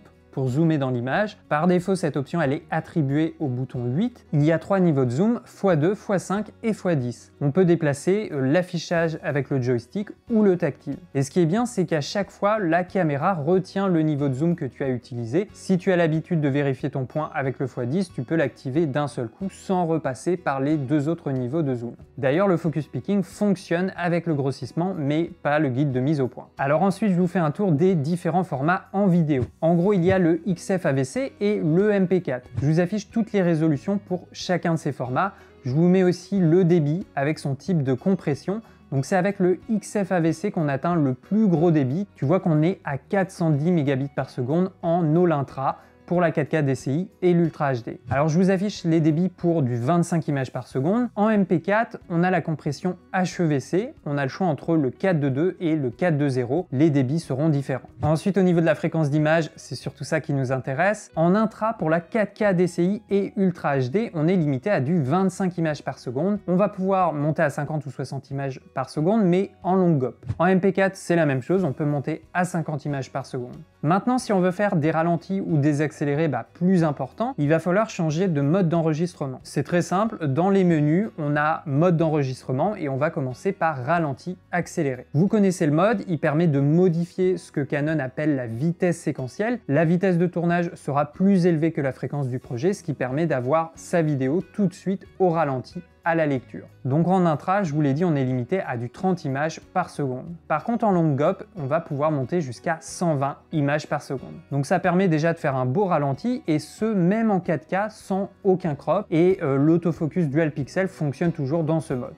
zoomer dans l'image. Par défaut, cette option elle est attribuée au bouton 8. Il y a trois niveaux de zoom, x2, x5 et x10. On peut déplacer euh, l'affichage avec le joystick ou le tactile. Et ce qui est bien, c'est qu'à chaque fois, la caméra retient le niveau de zoom que tu as utilisé. Si tu as l'habitude de vérifier ton point avec le x10, tu peux l'activer d'un seul coup sans repasser par les deux autres niveaux de zoom. D'ailleurs, le focus picking fonctionne avec le grossissement, mais pas le guide de mise au point. Alors ensuite, je vous fais un tour des différents formats en vidéo. En gros, il y a le le avc et le MP4. Je vous affiche toutes les résolutions pour chacun de ces formats. Je vous mets aussi le débit avec son type de compression. Donc c'est avec le XFAVC qu'on atteint le plus gros débit. Tu vois qu'on est à 410 Mbps par seconde en Olintra pour la 4K DCI et l'Ultra HD. Alors je vous affiche les débits pour du 25 images par seconde. En MP4, on a la compression HEVC, on a le choix entre le 4.2.2 et le 4.2.0, les débits seront différents. Ensuite au niveau de la fréquence d'image, c'est surtout ça qui nous intéresse. En intra pour la 4K DCI et Ultra HD, on est limité à du 25 images par seconde. On va pouvoir monter à 50 ou 60 images par seconde, mais en longue gop. En MP4, c'est la même chose, on peut monter à 50 images par seconde. Maintenant, si on veut faire des ralentis ou des accélérés bah, plus importants, il va falloir changer de mode d'enregistrement. C'est très simple, dans les menus, on a mode d'enregistrement et on va commencer par ralenti accéléré. Vous connaissez le mode, il permet de modifier ce que Canon appelle la vitesse séquentielle. La vitesse de tournage sera plus élevée que la fréquence du projet, ce qui permet d'avoir sa vidéo tout de suite au ralenti à la lecture. Donc en intra, je vous l'ai dit, on est limité à du 30 images par seconde. Par contre en long gop, on va pouvoir monter jusqu'à 120 images par seconde. Donc ça permet déjà de faire un beau ralenti et ce même en 4K sans aucun crop et euh, l'autofocus dual pixel fonctionne toujours dans ce mode.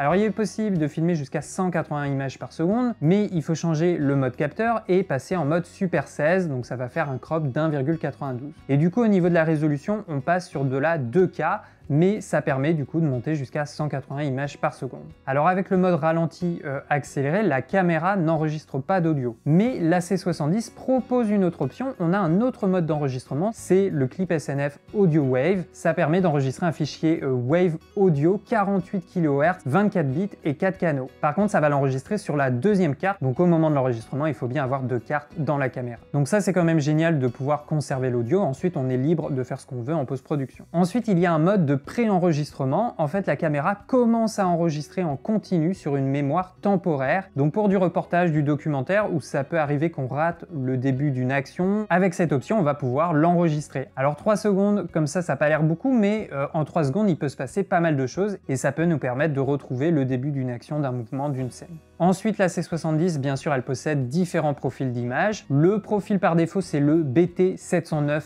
Alors il est possible de filmer jusqu'à 180 images par seconde, mais il faut changer le mode capteur et passer en mode Super 16, donc ça va faire un crop d'1,92. Et du coup au niveau de la résolution, on passe sur de la 2K, mais ça permet du coup de monter jusqu'à 180 images par seconde. Alors avec le mode ralenti euh, accéléré, la caméra n'enregistre pas d'audio. Mais la C70 propose une autre option, on a un autre mode d'enregistrement, c'est le clip SNF Audio Wave. Ça permet d'enregistrer un fichier euh, Wave Audio 48 kHz, 24 bits et 4 canaux. Par contre, ça va l'enregistrer sur la deuxième carte, donc au moment de l'enregistrement, il faut bien avoir deux cartes dans la caméra. Donc ça, c'est quand même génial de pouvoir conserver l'audio, ensuite on est libre de faire ce qu'on veut en post-production. Ensuite, il y a un mode de pré-enregistrement, en fait la caméra commence à enregistrer en continu sur une mémoire temporaire. Donc pour du reportage, du documentaire, où ça peut arriver qu'on rate le début d'une action, avec cette option on va pouvoir l'enregistrer. Alors 3 secondes, comme ça, ça n'a pas l'air beaucoup, mais euh, en 3 secondes il peut se passer pas mal de choses et ça peut nous permettre de retrouver le début d'une action, d'un mouvement, d'une scène. Ensuite, la C70, bien sûr, elle possède différents profils d'image. Le profil par défaut, c'est le BT709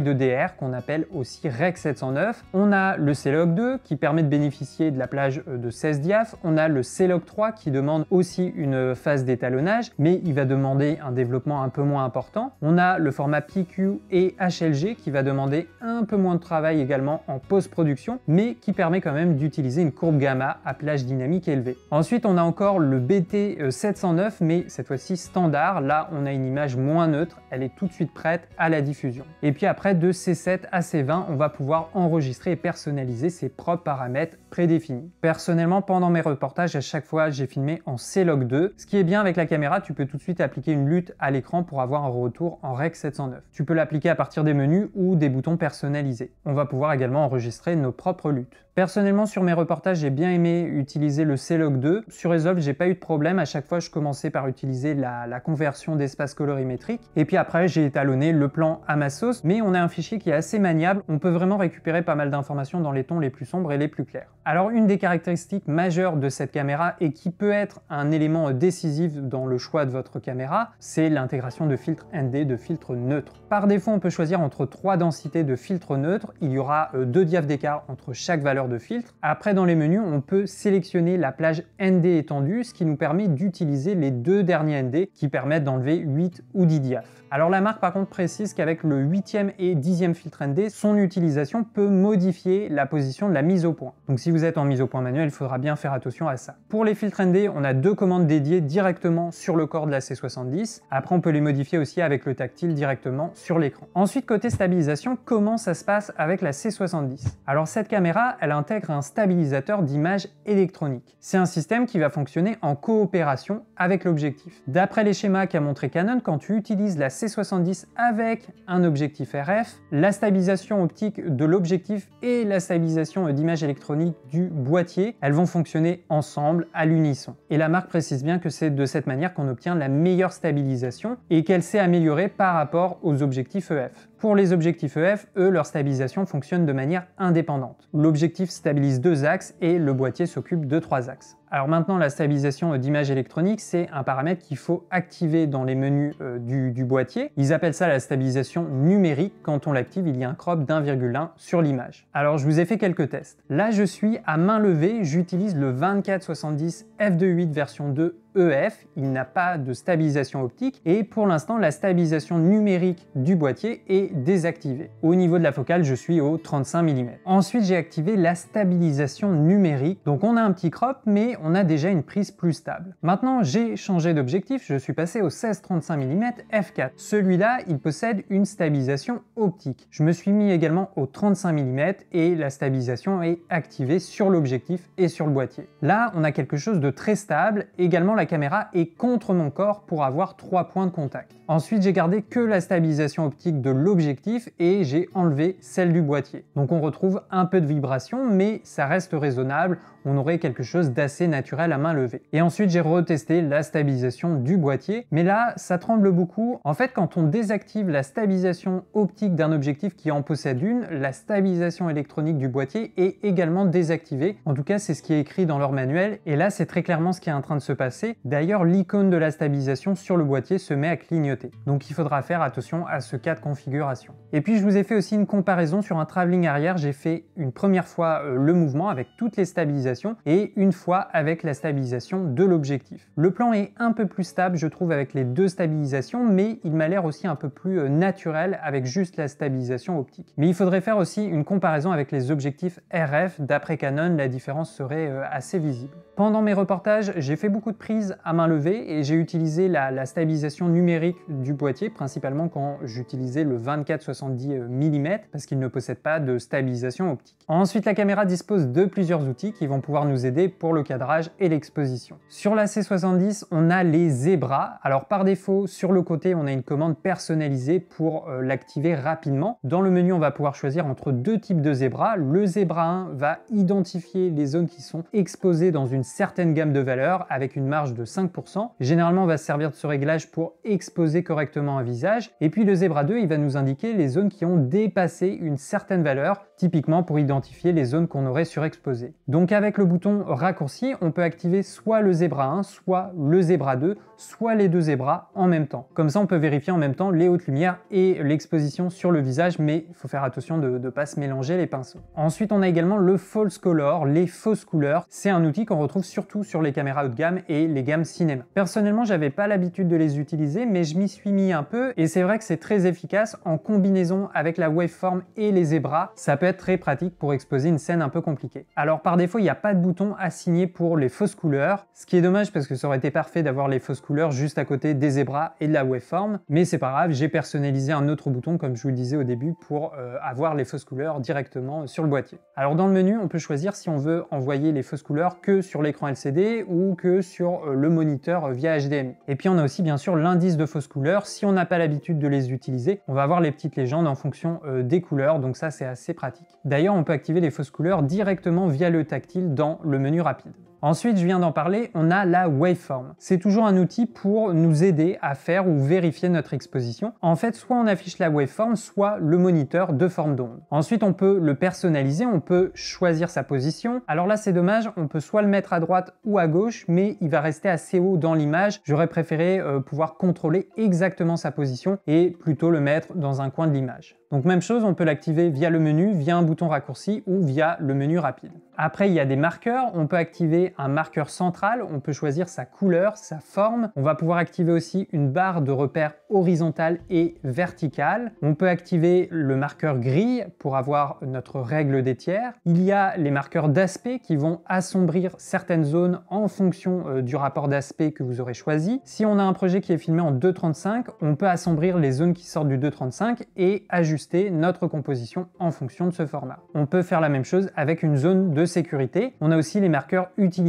dr qu'on appelle aussi REC 709. On a le c log 2, qui permet de bénéficier de la plage euh, de 16 diaf. On a le c log 3, qui demande aussi une phase d'étalonnage, mais il va demander un développement un peu moins important. On a le format PQ et HLG, qui va demander un peu moins de travail également en post-production, mais qui permet quand même d'utiliser une courbe gamma à plage dynamique élevée. Ensuite, on a encore le BT709, euh, mais cette fois-ci standard. Là, on a une image moins neutre, elle est tout de suite prête à la diffusion. Et puis après, de C7 à C20, on va pouvoir enregistrer et personnaliser ses propres paramètres prédéfinis. Personnellement, pendant mes reportages, à chaque fois, j'ai filmé en C-Log 2. Ce qui est bien avec la caméra, tu peux tout de suite appliquer une lutte à l'écran pour avoir un retour en Rec 709. Tu peux l'appliquer à partir des menus ou des boutons personnalisés. On va pouvoir également enregistrer nos propres luttes. Personnellement, sur mes reportages, j'ai bien aimé utiliser le C-Log 2. Sur Resolve, j'ai pas eu Problème À chaque fois, je commençais par utiliser la, conversion d'espace colorimétrique. Et puis après, j'ai étalonné le plan à ma sauce. Mais on a un fichier qui est assez maniable. On peut vraiment récupérer pas mal d'informations dans les tons les plus sombres et les plus clairs. Alors, une des caractéristiques majeures de cette caméra et qui peut être un élément décisif dans le choix de votre caméra, c'est l'intégration de filtres ND, de filtres neutres. Par défaut, on peut choisir entre trois densités de filtres neutres. Il y aura euh, deux diaphs d'écart entre chaque valeur de filtre. Après, dans les menus, on peut sélectionner la plage ND étendue, ce qui nous permet d'utiliser les deux derniers ND qui permettent d'enlever 8 ou 10 diaphs. Alors la marque par contre précise qu'avec le 8e et 10e filtre ND, son utilisation peut modifier la position de la mise au point. Donc si vous êtes en mise au point manuelle, il faudra bien faire attention à ça. Pour les filtres ND, on a deux commandes dédiées directement sur le corps de la C70. Après, on peut les modifier aussi avec le tactile directement sur l'écran. Ensuite, côté stabilisation, comment ça se passe avec la C70 Alors cette caméra, elle intègre un stabilisateur d'image électronique. C'est un système qui va fonctionner en coopération avec l'objectif. D'après les schémas qu'a montré Canon, quand tu utilises la C70, C70 avec un objectif RF, la stabilisation optique de l'objectif et la stabilisation d'image électronique du boîtier, elles vont fonctionner ensemble à l'unisson. Et la marque précise bien que c'est de cette manière qu'on obtient la meilleure stabilisation et qu'elle s'est améliorée par rapport aux objectifs EF. Pour les objectifs EF, eux, leur stabilisation fonctionne de manière indépendante. L'objectif stabilise deux axes et le boîtier s'occupe de trois axes. Alors maintenant, la stabilisation euh, d'image électronique, c'est un paramètre qu'il faut activer dans les menus euh, du, boîtier. Ils appellent ça la stabilisation numérique. Quand on l'active, il y a un crop d'1,1 sur l'image. Alors je vous ai fait quelques tests. Là, je suis à main levée, j'utilise le 2470 f2.8 version 2 EF, il n'a pas de stabilisation optique et pour l'instant la stabilisation numérique du boîtier est désactivée. Au niveau de la focale je suis au 35 mm. Ensuite j'ai activé la stabilisation numérique donc on a un petit crop mais on a déjà une prise plus stable. Maintenant j'ai changé d'objectif, je suis passé au 16-35 mm f4. Celui-là il possède une stabilisation optique. Je me suis mis également au 35 mm et la stabilisation est activée sur l'objectif et sur le boîtier. Là on a quelque chose de très stable, également la caméra et contre mon corps pour avoir trois points de contact. Ensuite, j'ai gardé que la stabilisation optique de l'objectif et j'ai enlevé celle du boîtier. Donc on retrouve un peu de vibration, mais ça reste raisonnable on aurait quelque chose d'assez naturel à main levée. Et ensuite j'ai retesté la stabilisation du boîtier, mais là ça tremble beaucoup. En fait quand on désactive la stabilisation optique d'un objectif qui en possède une, la stabilisation électronique du boîtier est également désactivée. En tout cas c'est ce qui est écrit dans leur manuel et là c'est très clairement ce qui est en train de se passer. D'ailleurs l'icône de la stabilisation sur le boîtier se met à clignoter. Donc il faudra faire attention à ce cas de configuration. Et puis je vous ai fait aussi une comparaison sur un travelling arrière, j'ai fait une première fois euh, le mouvement avec toutes les stabilisations et une fois avec la stabilisation de l'objectif. Le plan est un peu plus stable je trouve avec les deux stabilisations mais il m'a l'air aussi un peu plus euh, naturel avec juste la stabilisation optique. Mais il faudrait faire aussi une comparaison avec les objectifs RF. D'après Canon, la différence serait euh, assez visible. Pendant mes reportages, j'ai fait beaucoup de prises à main levée et j'ai utilisé la, la, stabilisation numérique du boîtier, principalement quand j'utilisais le 24-70 euh, mm parce qu'il ne possède pas de stabilisation optique. Ensuite, la caméra dispose de plusieurs outils qui vont pouvoir nous aider pour le cadrage et l'exposition. Sur la C70, on a les zébras. Alors par défaut, sur le côté, on a une commande personnalisée pour euh, l'activer rapidement. Dans le menu, on va pouvoir choisir entre deux types de zébras. Le zebra 1 va identifier les zones qui sont exposées dans une certaine gamme de valeurs avec une marge de 5%. Généralement, on va se servir de ce réglage pour exposer correctement un visage. Et puis le zébra 2, il va nous indiquer les zones qui ont dépassé une certaine valeur, typiquement pour identifier les zones qu'on aurait surexposées. Donc avec le bouton raccourci, on peut activer soit le Zebra 1, soit le Zebra 2, soit les deux Zebras en même temps. Comme ça, on peut vérifier en même temps les hautes lumières et l'exposition sur le visage, mais il faut faire attention de ne pas se mélanger les pinceaux. Ensuite, on a également le false color, les fausses couleurs. C'est un outil qu'on retrouve surtout sur les caméras haut de gamme et les gammes cinéma. Personnellement, j'avais pas l'habitude de les utiliser, mais je m'y suis mis un peu et c'est vrai que c'est très efficace en combinaison avec la waveform et les zebras. Ça peut être très pratique pour exposer une scène un peu compliquée. Alors par défaut, il n'y a pas de bouton assigné pour les fausses couleurs, ce qui est dommage parce que ça aurait été parfait d'avoir les fausses couleurs juste à côté des zebras et de la waveform, mais c'est pas grave, j'ai personnalisé un autre bouton comme je vous le disais au début pour euh, avoir les fausses couleurs directement sur le boîtier. Alors dans le menu, on peut choisir si on veut envoyer les fausses couleurs que sur l'écran LCD ou que sur euh, le moniteur via HDMI. Et puis on a aussi bien sûr l'indice de fausses couleurs, si on n'a pas l'habitude de les utiliser, on va avoir les petites légendes en fonction euh, des couleurs, donc ça c'est assez pratique. D'ailleurs on peut activer les fausses couleurs directement via le tactile dans le menu rapide. Ensuite, je viens d'en parler, on a la waveform. C'est toujours un outil pour nous aider à faire ou vérifier notre exposition. En fait, soit on affiche la waveform, soit le moniteur de forme d'onde. Ensuite, on peut le personnaliser, on peut choisir sa position. Alors là, c'est dommage, on peut soit le mettre à droite ou à gauche, mais il va rester assez haut dans l'image. J'aurais préféré euh, pouvoir contrôler exactement sa position et plutôt le mettre dans un coin de l'image. Donc même chose, on peut l'activer via le menu, via un bouton raccourci ou via le menu rapide. Après, il y a des marqueurs, on peut activer marqueur central, on peut choisir sa couleur, sa forme. On va pouvoir activer aussi une barre de repère horizontale et verticale. On peut activer le marqueur gris pour avoir notre règle des tiers. Il y a les marqueurs d'aspect qui vont assombrir certaines zones en fonction euh, du rapport d'aspect que vous aurez choisi. Si on a un projet qui est filmé en 2.35, on peut assombrir les zones qui sortent du 2.35 et ajuster notre composition en fonction de ce format. On peut faire la même chose avec une zone de sécurité. On a aussi les marqueurs utilisés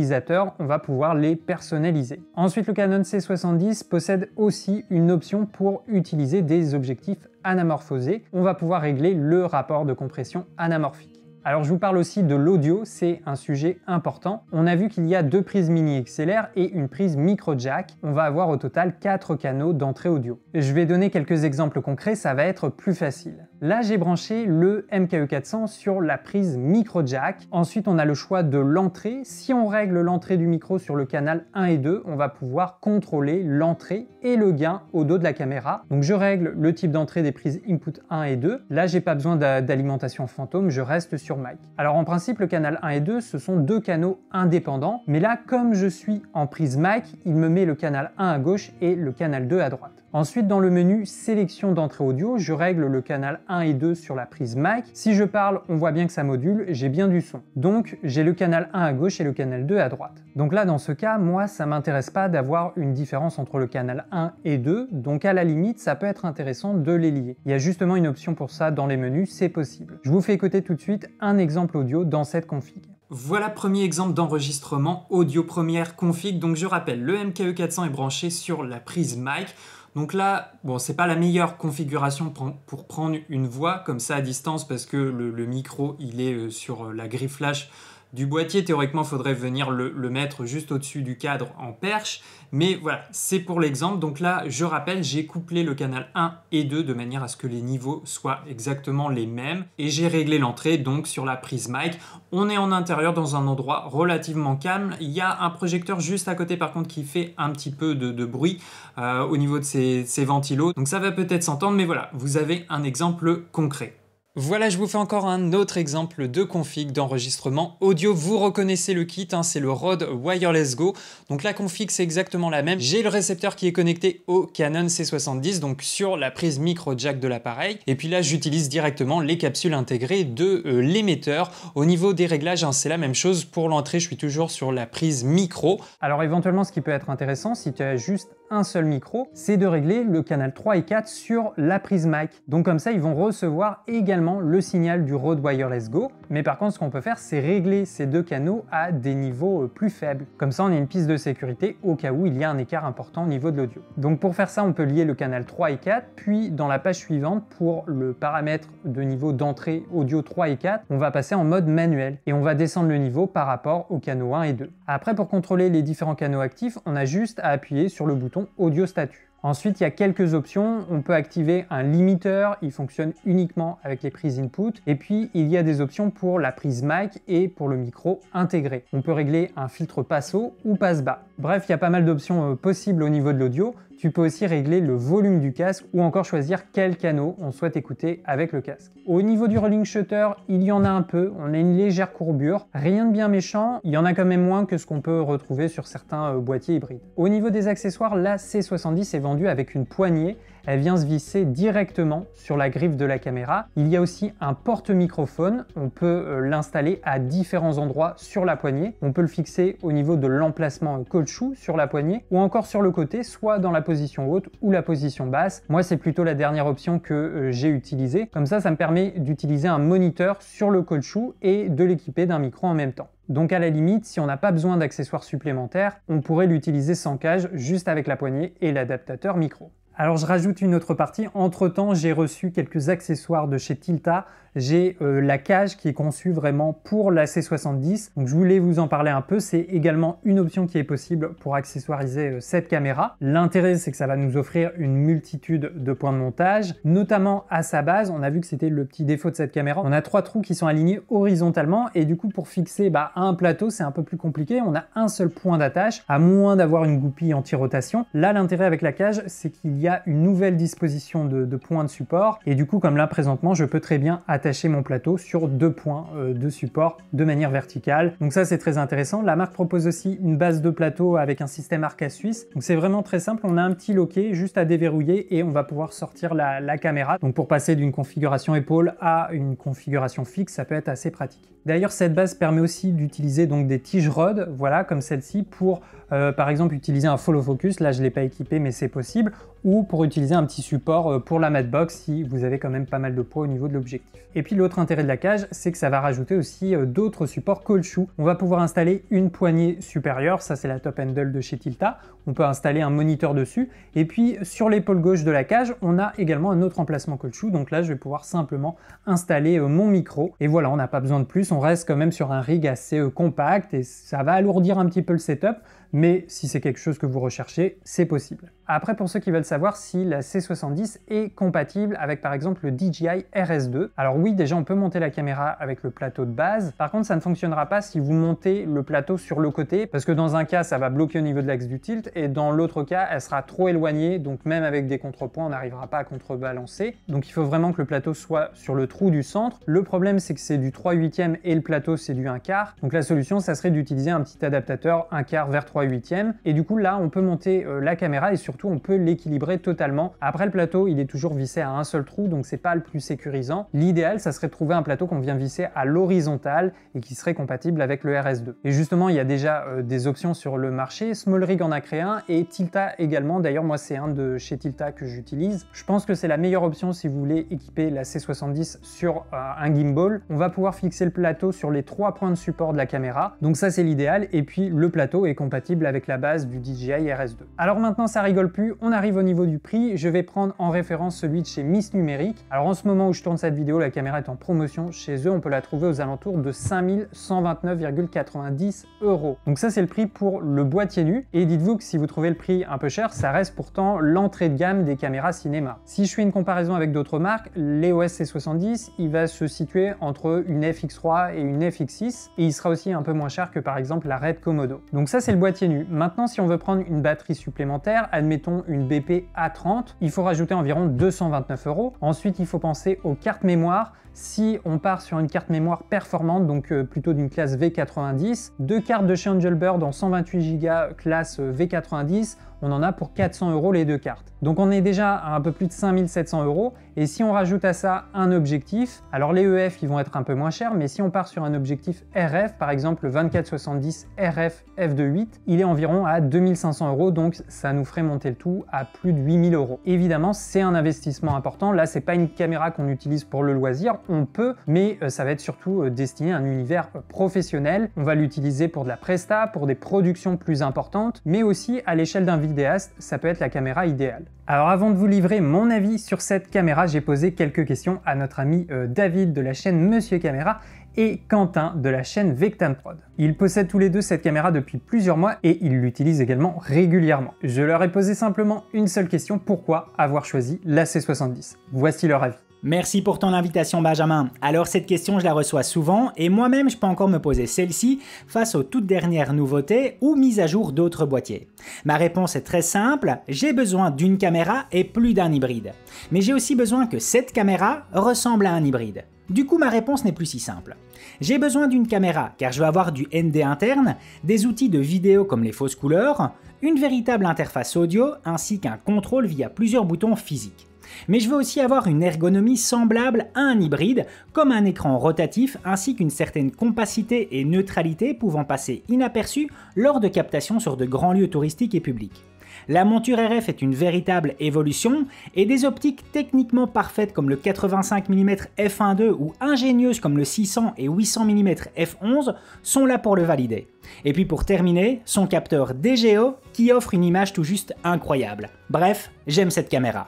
on va pouvoir les personnaliser. Ensuite, le Canon C70 possède aussi une option pour utiliser des objectifs anamorphosés. On va pouvoir régler le rapport de compression anamorphique. Alors je vous parle aussi de l'audio, c'est un sujet important. On a vu qu'il y a deux prises mini XLR et une prise micro jack. On va avoir au total quatre canaux d'entrée audio. Je vais donner quelques exemples concrets, ça va être plus facile. Là, j'ai branché le MKE400 sur la prise micro jack. Ensuite, on a le choix de l'entrée. Si on règle l'entrée du micro sur le canal 1 et 2, on va pouvoir contrôler l'entrée et le gain au dos de la caméra. Donc je règle le type d'entrée des prises input 1 et 2. Là, j'ai pas besoin d'alimentation fantôme, je reste sur mic. Alors en principe, le canal 1 et 2, ce sont deux canaux indépendants. Mais là, comme je suis en prise mic, il me met le canal 1 à gauche et le canal 2 à droite. Ensuite, dans le menu sélection d'entrée audio, je règle le canal 1 et 2 sur la prise mic. Si je parle, on voit bien que ça module, j'ai bien du son. Donc, j'ai le canal 1 à gauche et le canal 2 à droite. Donc là, dans ce cas, moi, ça m'intéresse pas d'avoir une différence entre le canal 1 et 2, donc à la limite, ça peut être intéressant de les lier. Il y a justement une option pour ça dans les menus, c'est possible. Je vous fais écouter tout de suite un exemple audio dans cette config. Voilà premier exemple d'enregistrement audio première config. Donc je rappelle, le MKE400 est branché sur la prise mic. Donc là, bon, c'est pas la meilleure configuration pour prendre une voix comme ça à distance parce que le, micro il est euh, sur euh, la grille flash du boîtier, théoriquement, faudrait venir le, mettre juste au-dessus du cadre en perche. Mais voilà, c'est pour l'exemple. Donc là, je rappelle, j'ai couplé le canal 1 et 2 de manière à ce que les niveaux soient exactement les mêmes. Et j'ai réglé l'entrée, donc sur la prise mic. On est en intérieur dans un endroit relativement calme. Il y a un projecteur juste à côté, par contre, qui fait un petit peu de, bruit euh, au niveau de ces ses ventilos. Donc ça va peut-être s'entendre, mais voilà, vous avez un exemple concret. Voilà, je vous fais encore un autre exemple de config d'enregistrement audio. Vous reconnaissez le kit, hein, c'est le Rode Wireless Go. Donc la config, c'est exactement la même. J'ai le récepteur qui est connecté au Canon C70, donc sur la prise micro jack de l'appareil. Et puis là, j'utilise directement les capsules intégrées de euh, l'émetteur. Au niveau des réglages, hein, c'est la même chose. Pour l'entrée, je suis toujours sur la prise micro. Alors éventuellement, ce qui peut être intéressant, si tu as juste un seul micro, c'est de régler le canal 3 et 4 sur la prise mic. Donc comme ça, ils vont recevoir également le signal du Rode Wireless Go. Mais par contre, ce qu'on peut faire, c'est régler ces deux canaux à des niveaux euh, plus faibles. Comme ça, on a une piste de sécurité au cas où il y a un écart important au niveau de l'audio. Donc pour faire ça, on peut lier le canal 3 et 4, puis dans la page suivante, pour le paramètre de niveau d'entrée audio 3 et 4, on va passer en mode manuel et on va descendre le niveau par rapport aux canaux 1 et 2. Après, pour contrôler les différents canaux actifs, on a juste à appuyer sur le bouton audio statut. Ensuite, il y a quelques options. On peut activer un limiteur, il fonctionne uniquement avec les prises input. Et puis, il y a des options pour la prise mic et pour le micro intégré. On peut régler un filtre passe haut ou passe bas. Bref, il y a pas mal d'options euh, possibles au niveau de l'audio. Tu peux aussi régler le volume du casque ou encore choisir quel canot on souhaite écouter avec le casque. Au niveau du rolling shutter, il y en a un peu, on a une légère courbure, rien de bien méchant, il y en a quand même moins que ce qu'on peut retrouver sur certains euh, boîtiers hybrides. Au niveau des accessoires, la C70 est vendue avec une poignée elle vient se visser directement sur la griffe de la caméra. Il y a aussi un porte-microphone, on peut euh, l'installer à différents endroits sur la poignée, on peut le fixer au niveau de l'emplacement euh, colchou sur la poignée, ou encore sur le côté, soit dans la position haute ou la position basse. Moi c'est plutôt la dernière option que euh, j'ai utilisée, comme ça ça me permet d'utiliser un moniteur sur le colchou et de l'équiper d'un micro en même temps. Donc à la limite, si on n'a pas besoin d'accessoires supplémentaires, on pourrait l'utiliser sans cage, juste avec la poignée et l'adaptateur micro. Alors je rajoute une autre partie. Entre temps, j'ai reçu quelques accessoires de chez Tilta j'ai euh, la cage qui est conçue vraiment pour la C70. Donc je voulais vous en parler un peu, c'est également une option qui est possible pour accessoiriser euh, cette caméra. L'intérêt c'est que ça va nous offrir une multitude de points de montage, notamment à sa base, on a vu que c'était le petit défaut de cette caméra. On a trois trous qui sont alignés horizontalement et du coup pour fixer bah, un plateau c'est un peu plus compliqué, on a un seul point d'attache à moins d'avoir une goupille anti-rotation. Là l'intérêt avec la cage c'est qu'il y a une nouvelle disposition de, de points de support et du coup comme là présentement je peux très bien attacher mon plateau sur deux points euh, de support de manière verticale. Donc ça c'est très intéressant. La marque propose aussi une base de plateau avec un système arca suisse. Donc c'est vraiment très simple, on a un petit loquet juste à déverrouiller et on va pouvoir sortir la, caméra. Donc pour passer d'une configuration épaule à une configuration fixe, ça peut être assez pratique. D'ailleurs cette base permet aussi d'utiliser donc des tiges rod, voilà comme celle-ci pour euh, par exemple, utiliser un follow focus, là je ne l'ai pas équipé, mais c'est possible. Ou pour utiliser un petit support euh, pour la matbox si vous avez quand même pas mal de poids au niveau de l'objectif. Et puis l'autre intérêt de la cage, c'est que ça va rajouter aussi euh, d'autres supports cold On va pouvoir installer une poignée supérieure, ça c'est la top handle de chez Tilta. On peut installer un moniteur dessus. Et puis sur l'épaule gauche de la cage, on a également un autre emplacement cold Donc là, je vais pouvoir simplement installer mon micro. Et voilà, on n'a pas besoin de plus. On reste quand même sur un rig assez compact et ça va alourdir un petit peu le setup mais si c'est quelque chose que vous recherchez, c'est possible. Après, pour ceux qui veulent savoir si la C70 est compatible avec par exemple le DJI RS2, alors oui, déjà on peut monter la caméra avec le plateau de base. Par contre, ça ne fonctionnera pas si vous montez le plateau sur le côté, parce que dans un cas, ça va bloquer au niveau de l'axe du tilt, et dans l'autre cas, elle sera trop éloignée, donc même avec des contrepoints, on n'arrivera pas à contrebalancer. Donc il faut vraiment que le plateau soit sur le trou du centre. Le problème, c'est que c'est du 3 8e et le plateau, c'est du 1 quart. Donc la solution, ça serait d'utiliser un petit adaptateur 1 quart vers 3 8e. Et du coup, là, on peut monter euh, la caméra et sur on peut l'équilibrer totalement. Après le plateau, il est toujours vissé à un seul trou, donc c'est pas le plus sécurisant. L'idéal, ça serait de trouver un plateau qu'on vient visser à l'horizontale et qui serait compatible avec le RS2. Et justement, il y a déjà euh, des options sur le marché. Small en a créé un et Tilta également. D'ailleurs, moi, c'est un de chez Tilta que j'utilise. Je pense que c'est la meilleure option si vous voulez équiper la C70 sur euh, un gimbal. On va pouvoir fixer le plateau sur les trois points de support de la caméra. Donc ça, c'est l'idéal. Et puis, le plateau est compatible avec la base du DJI RS2. Alors maintenant, ça rigole plus, on arrive au niveau du prix. Je vais prendre en référence celui de chez Miss Numérique. Alors en ce moment où je tourne cette vidéo, la caméra est en promotion. Chez eux, on peut la trouver aux alentours de 5129,90 euros. Donc ça, c'est le prix pour le boîtier nu. Et dites-vous que si vous trouvez le prix un peu cher, ça reste pourtant l'entrée de gamme des caméras cinéma. Si je fais une comparaison avec d'autres marques, l'EOS C70, il va se situer entre une FX3 et une FX6 et il sera aussi un peu moins cher que par exemple la Red Komodo. Donc ça c'est le boîtier nu. Maintenant si on veut prendre une batterie supplémentaire, admettons mettons une BP à 30 il faut rajouter environ 229 euros. Ensuite, il faut penser aux cartes mémoire si on part sur une carte mémoire performante, donc euh, plutôt d'une classe V90, deux cartes de chez Angelbird en 128 Go classe euh, V90, on en a pour 400 euros les deux cartes. Donc on est déjà à un peu plus de 5700 euros, et si on rajoute à ça un objectif, alors les EF ils vont être un peu moins chers, mais si on part sur un objectif RF, par exemple le 2470 RF f2.8, il est environ à 2500 euros, donc ça nous ferait monter le tout à plus de 8000 euros. Évidemment, c'est un investissement important, là c'est pas une caméra qu'on utilise pour le loisir, on peut, mais euh, ça va être surtout euh, destiné à un univers euh, professionnel. On va l'utiliser pour de la presta, pour des productions plus importantes, mais aussi à l'échelle d'un vidéaste, ça peut être la caméra idéale. Alors avant de vous livrer mon avis sur cette caméra, j'ai posé quelques questions à notre ami David de la chaîne Monsieur Caméra et Quentin de la chaîne VectamProd. Prod. Ils possèdent tous les deux cette caméra depuis plusieurs mois et ils l'utilisent également régulièrement. Je leur ai posé simplement une seule question, pourquoi avoir choisi la C70 Voici leur avis. Merci pour ton invitation Benjamin. Alors cette question je la reçois souvent et moi-même je peux encore me poser celle-ci face aux toutes dernières nouveautés ou mises à jour d'autres boîtiers. Ma réponse est très simple, j'ai besoin d'une caméra et plus d'un hybride. Mais j'ai aussi besoin que cette caméra ressemble à un hybride. Du coup, ma réponse n'est plus si simple. J'ai besoin d'une caméra car je veux avoir du ND interne, des outils de vidéo comme les fausses couleurs, une véritable interface audio ainsi qu'un contrôle via plusieurs boutons physiques mais je veux aussi avoir une ergonomie semblable à un hybride, comme un écran rotatif ainsi qu'une certaine compacité et neutralité pouvant passer inaperçue lors de captations sur de grands lieux touristiques et publics. La monture RF est une véritable évolution et des optiques techniquement parfaites comme le 85 mm f1.2 ou ingénieuses comme le 600 et 800 mm f11 sont là pour le valider. Et puis pour terminer, son capteur DGO qui offre une image tout juste incroyable. Bref, j'aime cette caméra.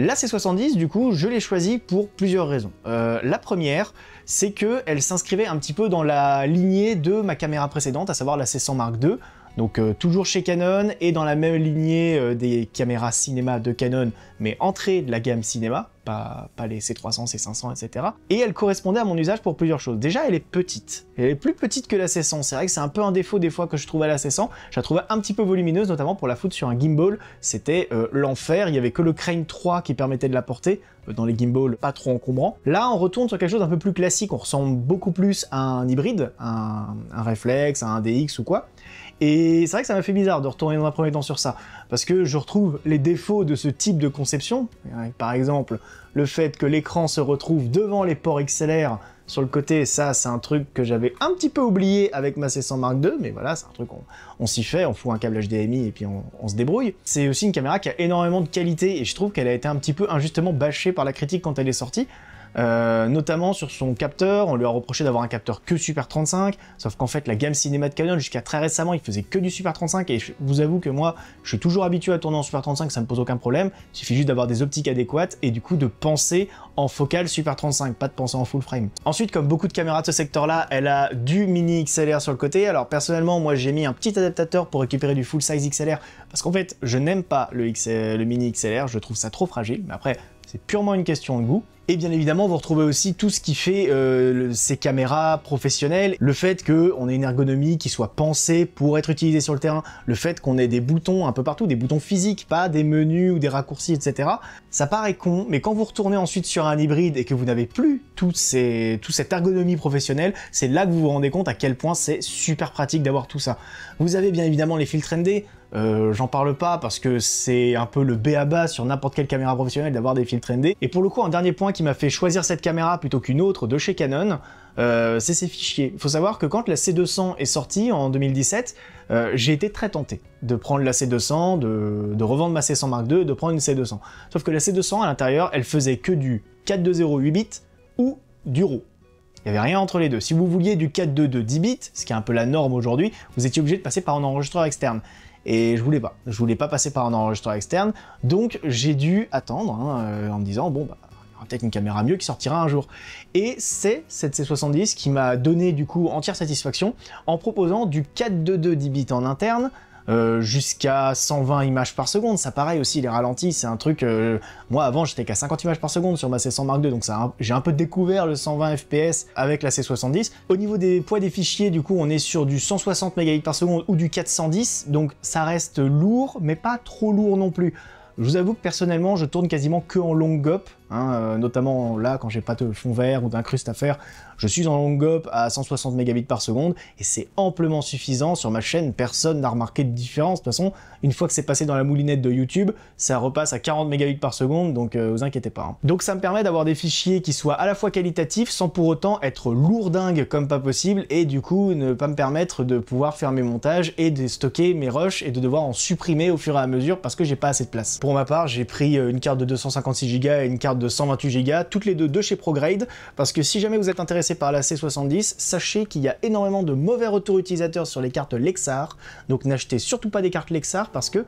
La C70, du coup, je l'ai choisie pour plusieurs raisons. Euh, la première, c'est qu'elle s'inscrivait un petit peu dans la lignée de ma caméra précédente, à savoir la C100 Mark II, donc euh, toujours chez Canon et dans la même lignée euh, des caméras cinéma de Canon, mais entrée de la gamme cinéma, pas, pas, les C300, C500, etc. Et elle correspondait à mon usage pour plusieurs choses. Déjà, elle est petite. Elle est plus petite que la C100. C'est vrai que c'est un peu un défaut des fois que je trouve à la C100. Je la trouvais un petit peu volumineuse, notamment pour la foutre sur un gimbal. C'était euh, l'enfer. Il y avait que le Crane 3 qui permettait de la porter dans les gimbals pas trop encombrant. Là, on retourne sur quelque chose d'un peu plus classique. On ressemble beaucoup plus à un hybride, un, un un DX ou quoi. Et c'est vrai que ça m'a fait bizarre de retourner dans un premier temps sur ça, parce que je retrouve les défauts de ce type de conception, par exemple le fait que l'écran se retrouve devant les ports XLR sur le côté, ça c'est un truc que j'avais un petit peu oublié avec ma C100 Mark II, mais voilà, c'est un truc qu'on s'y fait, on fout un câble HDMI et puis on se débrouille. C'est aussi une caméra qui a énormément de qualité et je trouve qu'elle a été un petit peu injustement bâchée par la critique quand elle est sortie, euh, notamment sur son capteur, on lui a reproché d'avoir un capteur que Super 35, sauf qu'en fait la gamme cinéma de Canon jusqu'à très récemment il faisait que du Super 35 et je vous avoue que moi je suis toujours habitué à tourner en Super 35, ça me pose aucun problème, il suffit juste d'avoir des optiques adéquates et du coup de penser en focale Super 35, pas de penser en full frame. Ensuite comme beaucoup de caméras de ce secteur là, elle a du mini XLR sur le côté, alors personnellement moi j'ai mis un petit adaptateur pour récupérer du full size XLR parce qu'en fait je n'aime pas le, le mini XLR, je trouve ça trop fragile, mais après c'est purement une question de goût. Et bien évidemment, vous retrouvez aussi tout ce qui fait euh, ces caméras professionnelles, le fait qu'on ait une ergonomie qui soit pensée pour être utilisée sur le terrain, le fait qu'on ait des boutons un peu partout, des boutons physiques, pas des menus ou des raccourcis, etc. Ça paraît con, mais quand vous retournez ensuite sur un hybride et que vous n'avez plus toute tout cette ergonomie professionnelle, c'est là que vous vous rendez compte à quel point c'est super pratique d'avoir tout ça. Vous avez bien évidemment les filtres ND, euh, j'en parle pas parce que c'est un peu le B à bas sur n'importe quelle caméra professionnelle d'avoir des filtres ND. Et pour le coup, un dernier point qui qui m'a fait choisir cette caméra plutôt qu'une autre de chez Canon, euh, c'est ces fichiers. Il faut savoir que quand la C200 est sortie en 2017, euh, j'ai été très tenté de prendre la C200, de, revendre ma C100 Mark II, de prendre une C200. Sauf que la C200 à l'intérieur, elle faisait que du 420 8 bits ou du RAW. Il n'y avait rien entre les deux. Si vous vouliez du 4.2 10 bits, ce qui est un peu la norme aujourd'hui, vous étiez obligé de passer par un enregistreur externe. Et je voulais pas. Je voulais pas passer par un enregistreur externe. Donc j'ai dû attendre hein, euh, en me disant, bon bah peut-être une caméra mieux qui sortira un jour. Et c'est cette C70 qui m'a donné du coup entière satisfaction en proposant du 422 10 bits en interne, euh, jusqu'à 120 images par seconde. Ça pareil aussi, les ralentis, c'est un truc... Euh, moi avant j'étais qu'à 50 images par seconde sur ma C100 Mark II, donc j'ai un peu découvert le 120 fps avec la C70. Au niveau des poids des fichiers, du coup on est sur du 160 mégabits par seconde ou du 410, donc ça reste lourd, mais pas trop lourd non plus. Je vous avoue que personnellement, je tourne quasiment que en long gop, Hein, euh, notamment là, quand j'ai pas de fond vert ou d'incruste à faire, je suis en long up à 160 mégabits par seconde et c'est amplement suffisant. Sur ma chaîne, personne n'a remarqué de différence. De toute façon, une fois que c'est passé dans la moulinette de YouTube, ça repasse à 40 mégabits par seconde, donc euh, vous inquiétez pas. Hein. Donc ça me permet d'avoir des fichiers qui soient à la fois qualitatifs sans pour autant être lourdingue comme pas possible et du coup ne pas me permettre de pouvoir faire mes montages et de stocker mes rushs et de devoir en supprimer au fur et à mesure parce que j'ai pas assez de place. Pour ma part, j'ai pris euh, une carte de 256 Go et une carte de 128 Go, toutes les deux de chez ProGrade, parce que si jamais vous êtes intéressé par la C70, sachez qu'il y a énormément de mauvais retours utilisateurs sur les cartes Lexar, donc n'achetez surtout pas des cartes Lexar parce que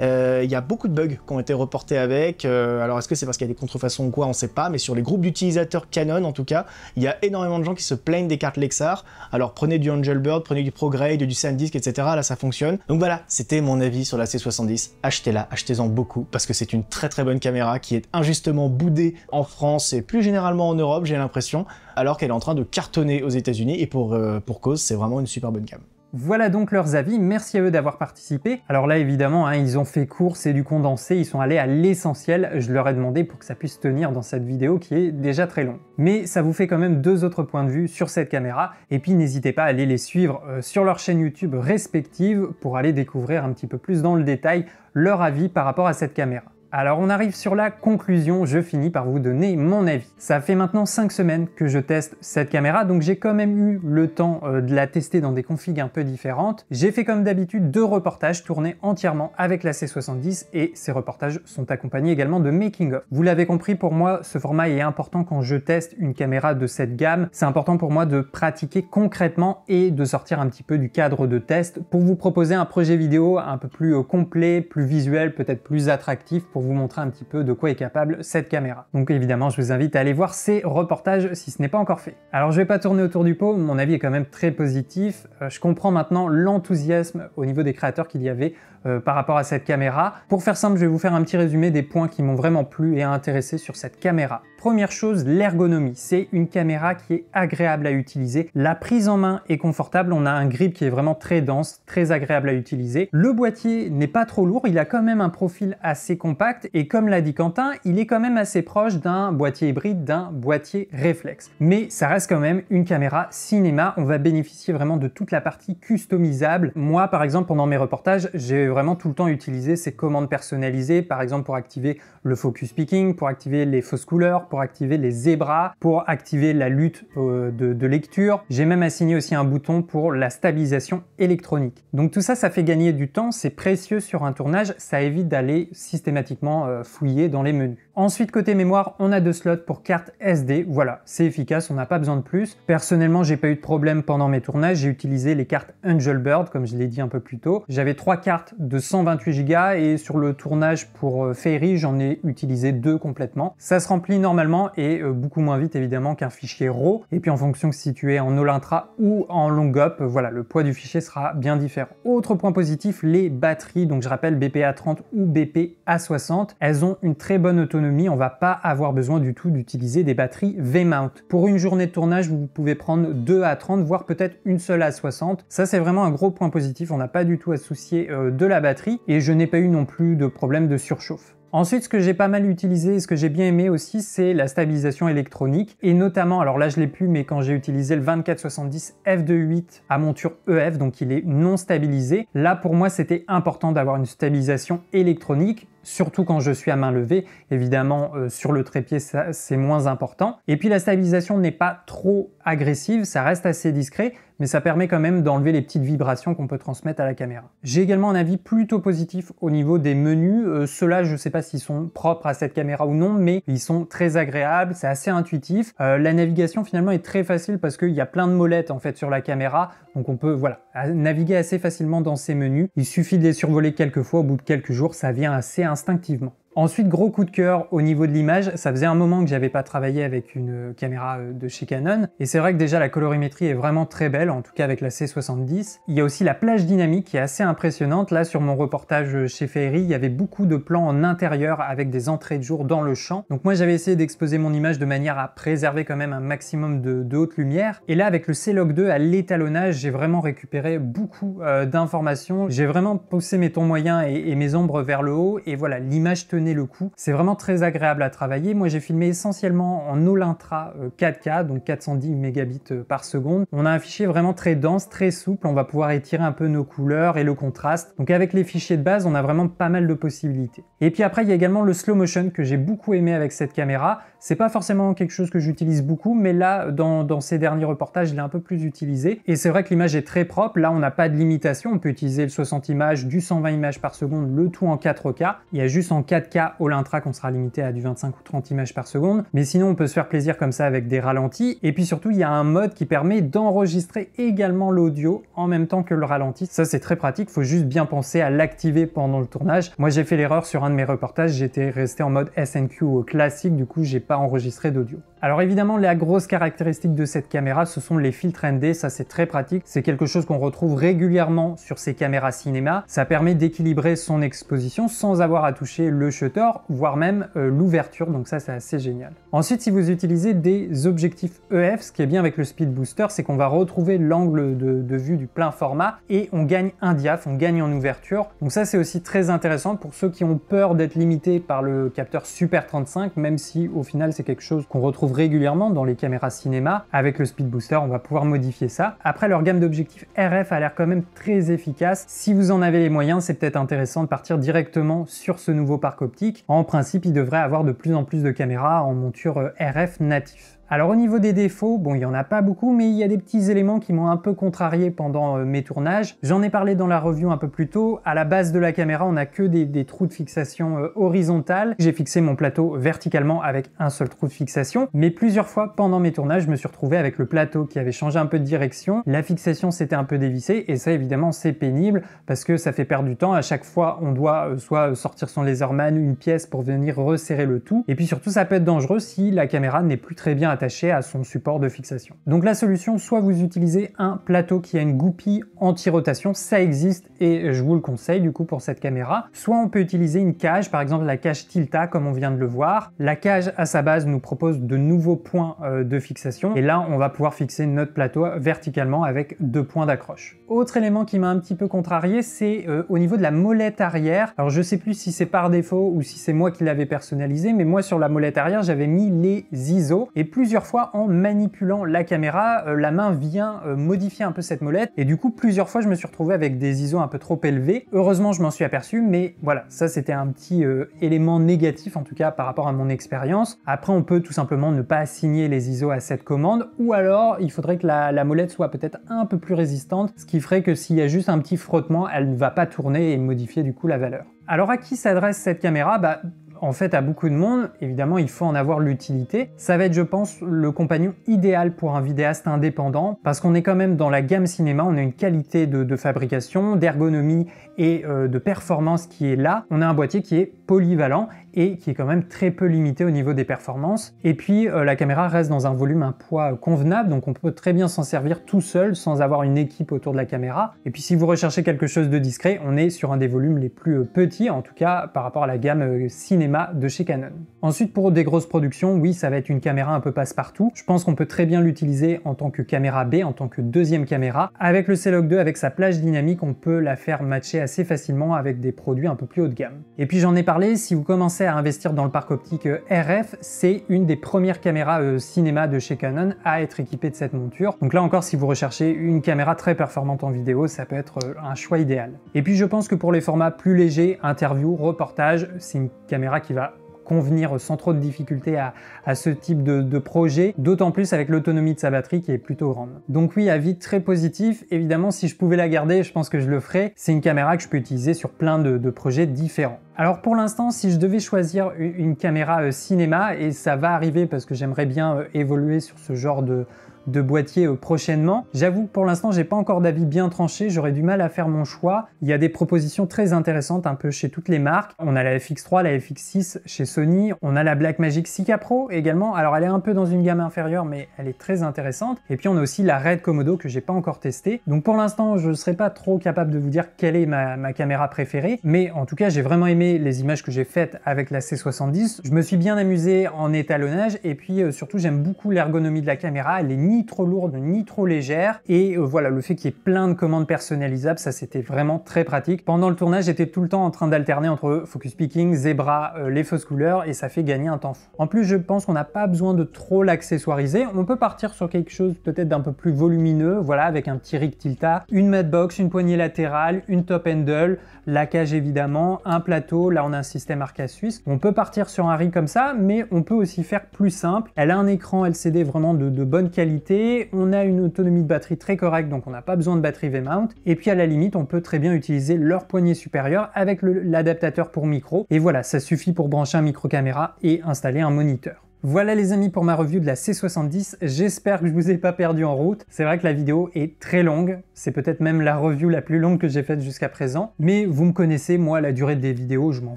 euh, il y a beaucoup de bugs qui ont été reportés avec. Euh, alors est-ce que c'est parce qu'il y a des contrefaçons ou quoi, on sait pas, mais sur les groupes d'utilisateurs Canon en tout cas, il y a énormément de gens qui se plaignent des cartes Lexar. Alors prenez du Angel Bird, prenez du ProGrade, du SanDisk, etc. Là ça fonctionne. Donc voilà, c'était mon avis sur la C70. Achetez-la, achetez-en beaucoup parce que c'est une très très bonne caméra qui est injustement boudée en France et plus généralement en Europe, j'ai l'impression, alors qu'elle est en train de cartonner aux États-Unis et pour, euh, pour cause, c'est vraiment une super bonne gamme. Voilà donc leurs avis, merci à eux d'avoir participé. Alors là évidemment, hein, ils ont fait court, c'est du condensé, ils sont allés à l'essentiel, je leur ai demandé pour que ça puisse tenir dans cette vidéo qui est déjà très longue. Mais ça vous fait quand même deux autres points de vue sur cette caméra, et puis n'hésitez pas à aller les suivre euh, sur leur chaîne YouTube respective pour aller découvrir un petit peu plus dans le détail leur avis par rapport à cette caméra. Alors on arrive sur la conclusion, je finis par vous donner mon avis. Ça fait maintenant cinq semaines que je teste cette caméra, donc j'ai quand même eu le temps euh, de la tester dans des configs un peu différentes. J'ai fait comme d'habitude deux reportages tournés entièrement avec la C70 et ces reportages sont accompagnés également de making-of. Vous l'avez compris, pour moi ce format est important quand je teste une caméra de cette gamme. C'est important pour moi de pratiquer concrètement et de sortir un petit peu du cadre de test pour vous proposer un projet vidéo un peu plus euh, complet, plus visuel, peut-être plus attractif pour vous montrer un petit peu de quoi est capable cette caméra. Donc évidemment, je vous invite à aller voir ces reportages si ce n'est pas encore fait. Alors je vais pas tourner autour du pot, mon avis est quand même très positif. Euh, je comprends maintenant l'enthousiasme au niveau des créateurs qu'il y avait euh, par rapport à cette caméra. Pour faire simple, je vais vous faire un petit résumé des points qui m'ont vraiment plu et intéressé sur cette caméra. Première chose, l'ergonomie. C'est une caméra qui est agréable à utiliser. La prise en main est confortable. On a un grip qui est vraiment très dense, très agréable à utiliser. Le boîtier n'est pas trop lourd. Il a quand même un profil assez compact et comme l'a dit Quentin, il est quand même assez proche d'un boîtier hybride, d'un boîtier réflexe. Mais ça reste quand même une caméra cinéma, on va bénéficier vraiment de toute la partie customisable. Moi par exemple pendant mes reportages, j'ai vraiment tout le temps utilisé ces commandes personnalisées, par exemple pour activer le focus picking, pour activer les fausses couleurs, pour activer les zébras, pour activer la lutte euh, de lecture. J'ai même assigné aussi un bouton pour la stabilisation électronique. Donc tout ça, ça fait gagner du temps, c'est précieux sur un tournage, ça évite d'aller systématiquement euh, fouillé dans les menus. Ensuite, côté mémoire, on a deux slots pour carte SD. Voilà, c'est efficace, on n'a pas besoin de plus. Personnellement, j'ai pas eu de problème pendant mes tournages. J'ai utilisé les cartes Angel Bird, comme je l'ai dit un peu plus tôt. J'avais trois cartes de 128 Go et sur le tournage pour euh, Fairy, j'en ai utilisé deux complètement. Ça se remplit normalement et euh, beaucoup moins vite évidemment qu'un fichier RAW. Et puis en fonction si tu es en Olintra ou en Longop, euh, voilà, le poids du fichier sera bien différent. Autre point positif, les batteries. Donc je rappelle BPA 30 ou BPA 60. Elles ont une très bonne autonomie on va pas avoir besoin du tout d'utiliser des batteries V-mount. Pour une journée de tournage, vous pouvez prendre 2 à 30, voire peut-être une seule à 60. Ça, c'est vraiment un gros point positif. On n'a pas du tout à soucier euh, de la batterie et je n'ai pas eu non plus de problème de surchauffe. Ensuite, ce que j'ai pas mal utilisé et ce que j'ai bien aimé aussi, c'est la stabilisation électronique et notamment, alors là je l'ai plus, mais quand j'ai utilisé le 2470 f2.8 à monture EF, donc il est non stabilisé, là pour moi c'était important d'avoir une stabilisation électronique surtout quand je suis à main levée. Évidemment, euh, sur le trépied, c'est moins important. Et puis la stabilisation n'est pas trop agressive, ça reste assez discret mais ça permet quand même d'enlever les petites vibrations qu'on peut transmettre à la caméra. J'ai également un avis plutôt positif au niveau des menus. Euh, ceux-là, je ne sais pas s'ils sont propres à cette caméra ou non, mais ils sont très agréables, c'est assez intuitif. Euh, la navigation finalement est très facile parce qu'il y a plein de molettes en fait sur la caméra, donc on peut voilà naviguer assez facilement dans ces menus. Il suffit de les survoler quelques fois, au bout de quelques jours, ça vient assez instinctivement. Ensuite, gros coup de cœur au niveau de l'image. Ça faisait un moment que j'avais pas travaillé avec une euh, caméra euh, de chez Canon. Et c'est vrai que déjà la colorimétrie est vraiment très belle, en tout cas avec la C70. Il y a aussi la plage dynamique qui est assez impressionnante. Là, sur mon reportage euh, chez Ferry, il y avait beaucoup de plans en intérieur avec des entrées de jour dans le champ. Donc moi, j'avais essayé d'exposer mon image de manière à préserver quand même un maximum de, haute lumière. Et là, avec le C-Log 2 à l'étalonnage, j'ai vraiment récupéré beaucoup d'informations. J'ai vraiment poussé mes tons moyens et, et mes ombres vers le haut. Et voilà, l'image tenait le coup. C'est vraiment très agréable à travailler. Moi, j'ai filmé essentiellement en Olintra 4K, euh, donc 410 mégabits euh, par seconde. On a un fichier vraiment très dense, très souple. On va pouvoir étirer un peu nos couleurs et le contraste. Donc avec les fichiers de base, on a vraiment pas mal de possibilités. Et puis après, il y a également le slow motion que j'ai beaucoup aimé avec cette caméra. C'est pas forcément quelque chose que j'utilise beaucoup, mais là, dans, ces derniers reportages, il est un peu plus utilisé. Et c'est vrai que l'image est très propre. Là, on n'a pas de limitation. On peut utiliser le 60 images, du 120 images par seconde, le tout en 4K. Il y a juste en 4K au l'intra qu'on sera limité à du 25 ou 30 images par seconde. Mais sinon, on peut se faire plaisir comme ça avec des ralentis. Et puis surtout, il y a un mode qui permet d'enregistrer également l'audio en même temps que le ralenti. Ça, c'est très pratique. il Faut juste bien penser à l'activer pendant le tournage. Moi, j'ai fait l'erreur sur un de mes reportages. J'étais resté en mode SNQ classique. Du coup, j'ai pas enregistrer enregistré d'audio. Alors évidemment, la grosse caractéristique de cette caméra, ce sont les filtres ND, ça c'est très pratique. C'est quelque chose qu'on retrouve régulièrement sur ces caméras cinéma. Ça permet d'équilibrer son exposition sans avoir à toucher le shutter, voire même euh, l'ouverture, donc ça c'est assez génial. Ensuite, si vous utilisez des objectifs EF, ce qui est bien avec le Speed Booster, c'est qu'on va retrouver l'angle de, de vue du plein format et on gagne un diaph, on gagne en ouverture. Donc ça c'est aussi très intéressant pour ceux qui ont peur d'être limités par le capteur Super 35, même si au final c'est quelque chose qu'on retrouve régulièrement dans les caméras cinéma. Avec le speed booster, on va pouvoir modifier ça. Après, leur gamme d'objectifs RF a l'air quand même très efficace. Si vous en avez les moyens, c'est peut-être intéressant de partir directement sur ce nouveau parc optique. En principe, il devrait avoir de plus en plus de caméras en monture euh, RF natif. Alors au niveau des défauts, bon il n'y en a pas beaucoup, mais il y a des petits éléments qui m'ont un peu contrarié pendant euh, mes tournages. J'en ai parlé dans la review un peu plus tôt, à la base de la caméra on n'a que des, trous de fixation euh, horizontale. J'ai fixé mon plateau verticalement avec un seul trou de fixation, mais plusieurs fois pendant mes tournages je me suis retrouvé avec le plateau qui avait changé un peu de direction, la fixation s'était un peu dévissée, et ça évidemment c'est pénible parce que ça fait perdre du temps, à chaque fois on doit euh, soit sortir son ou une pièce pour venir resserrer le tout, et puis surtout ça peut être dangereux si la caméra n'est plus très bien attachée à son support de fixation. Donc la solution, soit vous utilisez un plateau qui a une goupille anti-rotation, ça existe et je vous le conseille du coup pour cette caméra, soit on peut utiliser une cage, par exemple la cage Tilta comme on vient de le voir. La cage à sa base nous propose de nouveaux points euh, de fixation et là on va pouvoir fixer notre plateau verticalement avec deux points d'accroche. Autre élément qui m'a un petit peu contrarié, c'est euh, au niveau de la molette arrière. Alors je sais plus si c'est par défaut ou si c'est moi qui l'avais personnalisé, mais moi sur la molette arrière j'avais mis les ISO et plus fois en manipulant la caméra, euh, la main vient euh, modifier un peu cette molette et du coup plusieurs fois je me suis retrouvé avec des ISO un peu trop élevés. Heureusement je m'en suis aperçu mais voilà, ça c'était un petit euh, élément négatif en tout cas par rapport à mon expérience. Après on peut tout simplement ne pas assigner les ISO à cette commande ou alors il faudrait que la, molette soit peut-être un peu plus résistante, ce qui ferait que s'il y a juste un petit frottement, elle ne va pas tourner et modifier du coup la valeur. Alors à qui s'adresse cette caméra bah, en fait à beaucoup de monde, évidemment il faut en avoir l'utilité. Ça va être je pense le compagnon idéal pour un vidéaste indépendant parce qu'on est quand même dans la gamme cinéma, on a une qualité de, fabrication, d'ergonomie et euh, de performance qui est là. On a un boîtier qui est polyvalent et qui est quand même très peu limité au niveau des performances. Et puis euh, la caméra reste dans un volume, un poids euh, convenable, donc on peut très bien s'en servir tout seul sans avoir une équipe autour de la caméra. Et puis si vous recherchez quelque chose de discret, on est sur un des volumes les plus euh, petits, en tout cas par rapport à la gamme cinéma de chez Canon. Ensuite pour des grosses productions, oui ça va être une caméra un peu passe-partout. Je pense qu'on peut très bien l'utiliser en tant que caméra B, en tant que deuxième caméra. Avec le C-Log 2, avec sa plage dynamique, on peut la faire matcher assez facilement avec des produits un peu plus haut de gamme. Et puis j'en ai parlé, si vous commencez à investir dans le parc optique euh, RF, c'est une des premières caméras euh, cinéma de chez Canon à être équipée de cette monture. Donc là encore, si vous recherchez une caméra très performante en vidéo, ça peut être euh, un choix idéal. Et puis je pense que pour les formats plus légers, interview, reportage, c'est une caméra qui va convenir sans trop de difficulté à, ce type de, projet, d'autant plus avec l'autonomie de sa batterie qui est plutôt grande. Donc oui, avis très positif. Évidemment, si je pouvais la garder, je pense que je le ferais. C'est une caméra que je peux utiliser sur plein de projets différents. Alors pour l'instant, si je devais choisir une caméra euh, cinéma, et ça va arriver parce que j'aimerais bien euh, évoluer sur ce genre de, de boîtier euh, prochainement. J'avoue que pour l'instant, j'ai pas encore d'avis bien tranché, j'aurais du mal à faire mon choix. Il y a des propositions très intéressantes un peu chez toutes les marques. On a la FX3, la FX6 chez Sony, on a la Blackmagic 6 Pro également. Alors elle est un peu dans une gamme inférieure, mais elle est très intéressante. Et puis on a aussi la Red Komodo que j'ai pas encore testée. Donc pour l'instant, je ne serais pas trop capable de vous dire quelle est ma, caméra préférée, mais en tout cas, j'ai vraiment aimé les images que j'ai faites avec la C70. Je me suis bien amusé en étalonnage et puis euh, surtout, j'aime beaucoup l'ergonomie de la caméra. Elle est trop lourde ni trop légère. Et euh, voilà, le fait qu'il y ait plein de commandes personnalisables, ça c'était vraiment très pratique. Pendant le tournage, j'étais tout le temps en train d'alterner entre focus picking, zebra, euh, les fausses couleurs, et ça fait gagner un temps fou. En plus, je pense qu'on n'a pas besoin de trop l'accessoiriser. On peut partir sur quelque chose peut-être d'un peu plus volumineux, voilà, avec un petit rig tilta, une box, une poignée latérale, une top handle, la cage évidemment, un plateau. Là, on a un système Arca Suisse. On peut partir sur un rig comme ça, mais on peut aussi faire plus simple. Elle a un écran LCD vraiment de bonne qualité on a une autonomie de batterie très correcte, donc on n'a pas besoin de batterie V-mount, et puis à la limite, on peut très bien utiliser leur poignée supérieure avec l'adaptateur pour micro, et voilà, ça suffit pour brancher un micro-caméra et installer un moniteur. Voilà les amis pour ma review de la C70, j'espère que je vous ai pas perdu en route. C'est vrai que la vidéo est très longue, c'est peut-être même la review la plus longue que j'ai faite jusqu'à présent, mais vous me connaissez, moi la durée des vidéos je m'en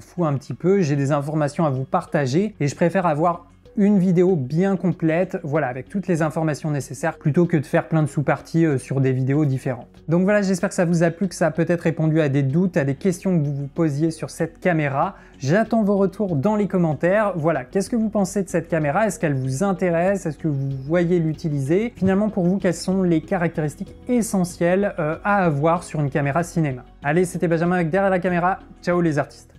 fous un petit peu, j'ai des informations à vous partager et je préfère avoir une vidéo bien complète, voilà, avec toutes les informations nécessaires, plutôt que de faire plein de sous-parties euh, sur des vidéos différentes. Donc voilà, j'espère que ça vous a plu, que ça a peut-être répondu à des doutes, à des questions que vous vous posiez sur cette caméra. J'attends vos retours dans les commentaires. Voilà, qu'est-ce que vous pensez de cette caméra Est-ce qu'elle vous intéresse Est-ce que vous voyez l'utiliser Finalement, pour vous, quelles sont les caractéristiques essentielles euh, à avoir sur une caméra cinéma Allez, c'était Benjamin avec Derrière la caméra. Ciao les artistes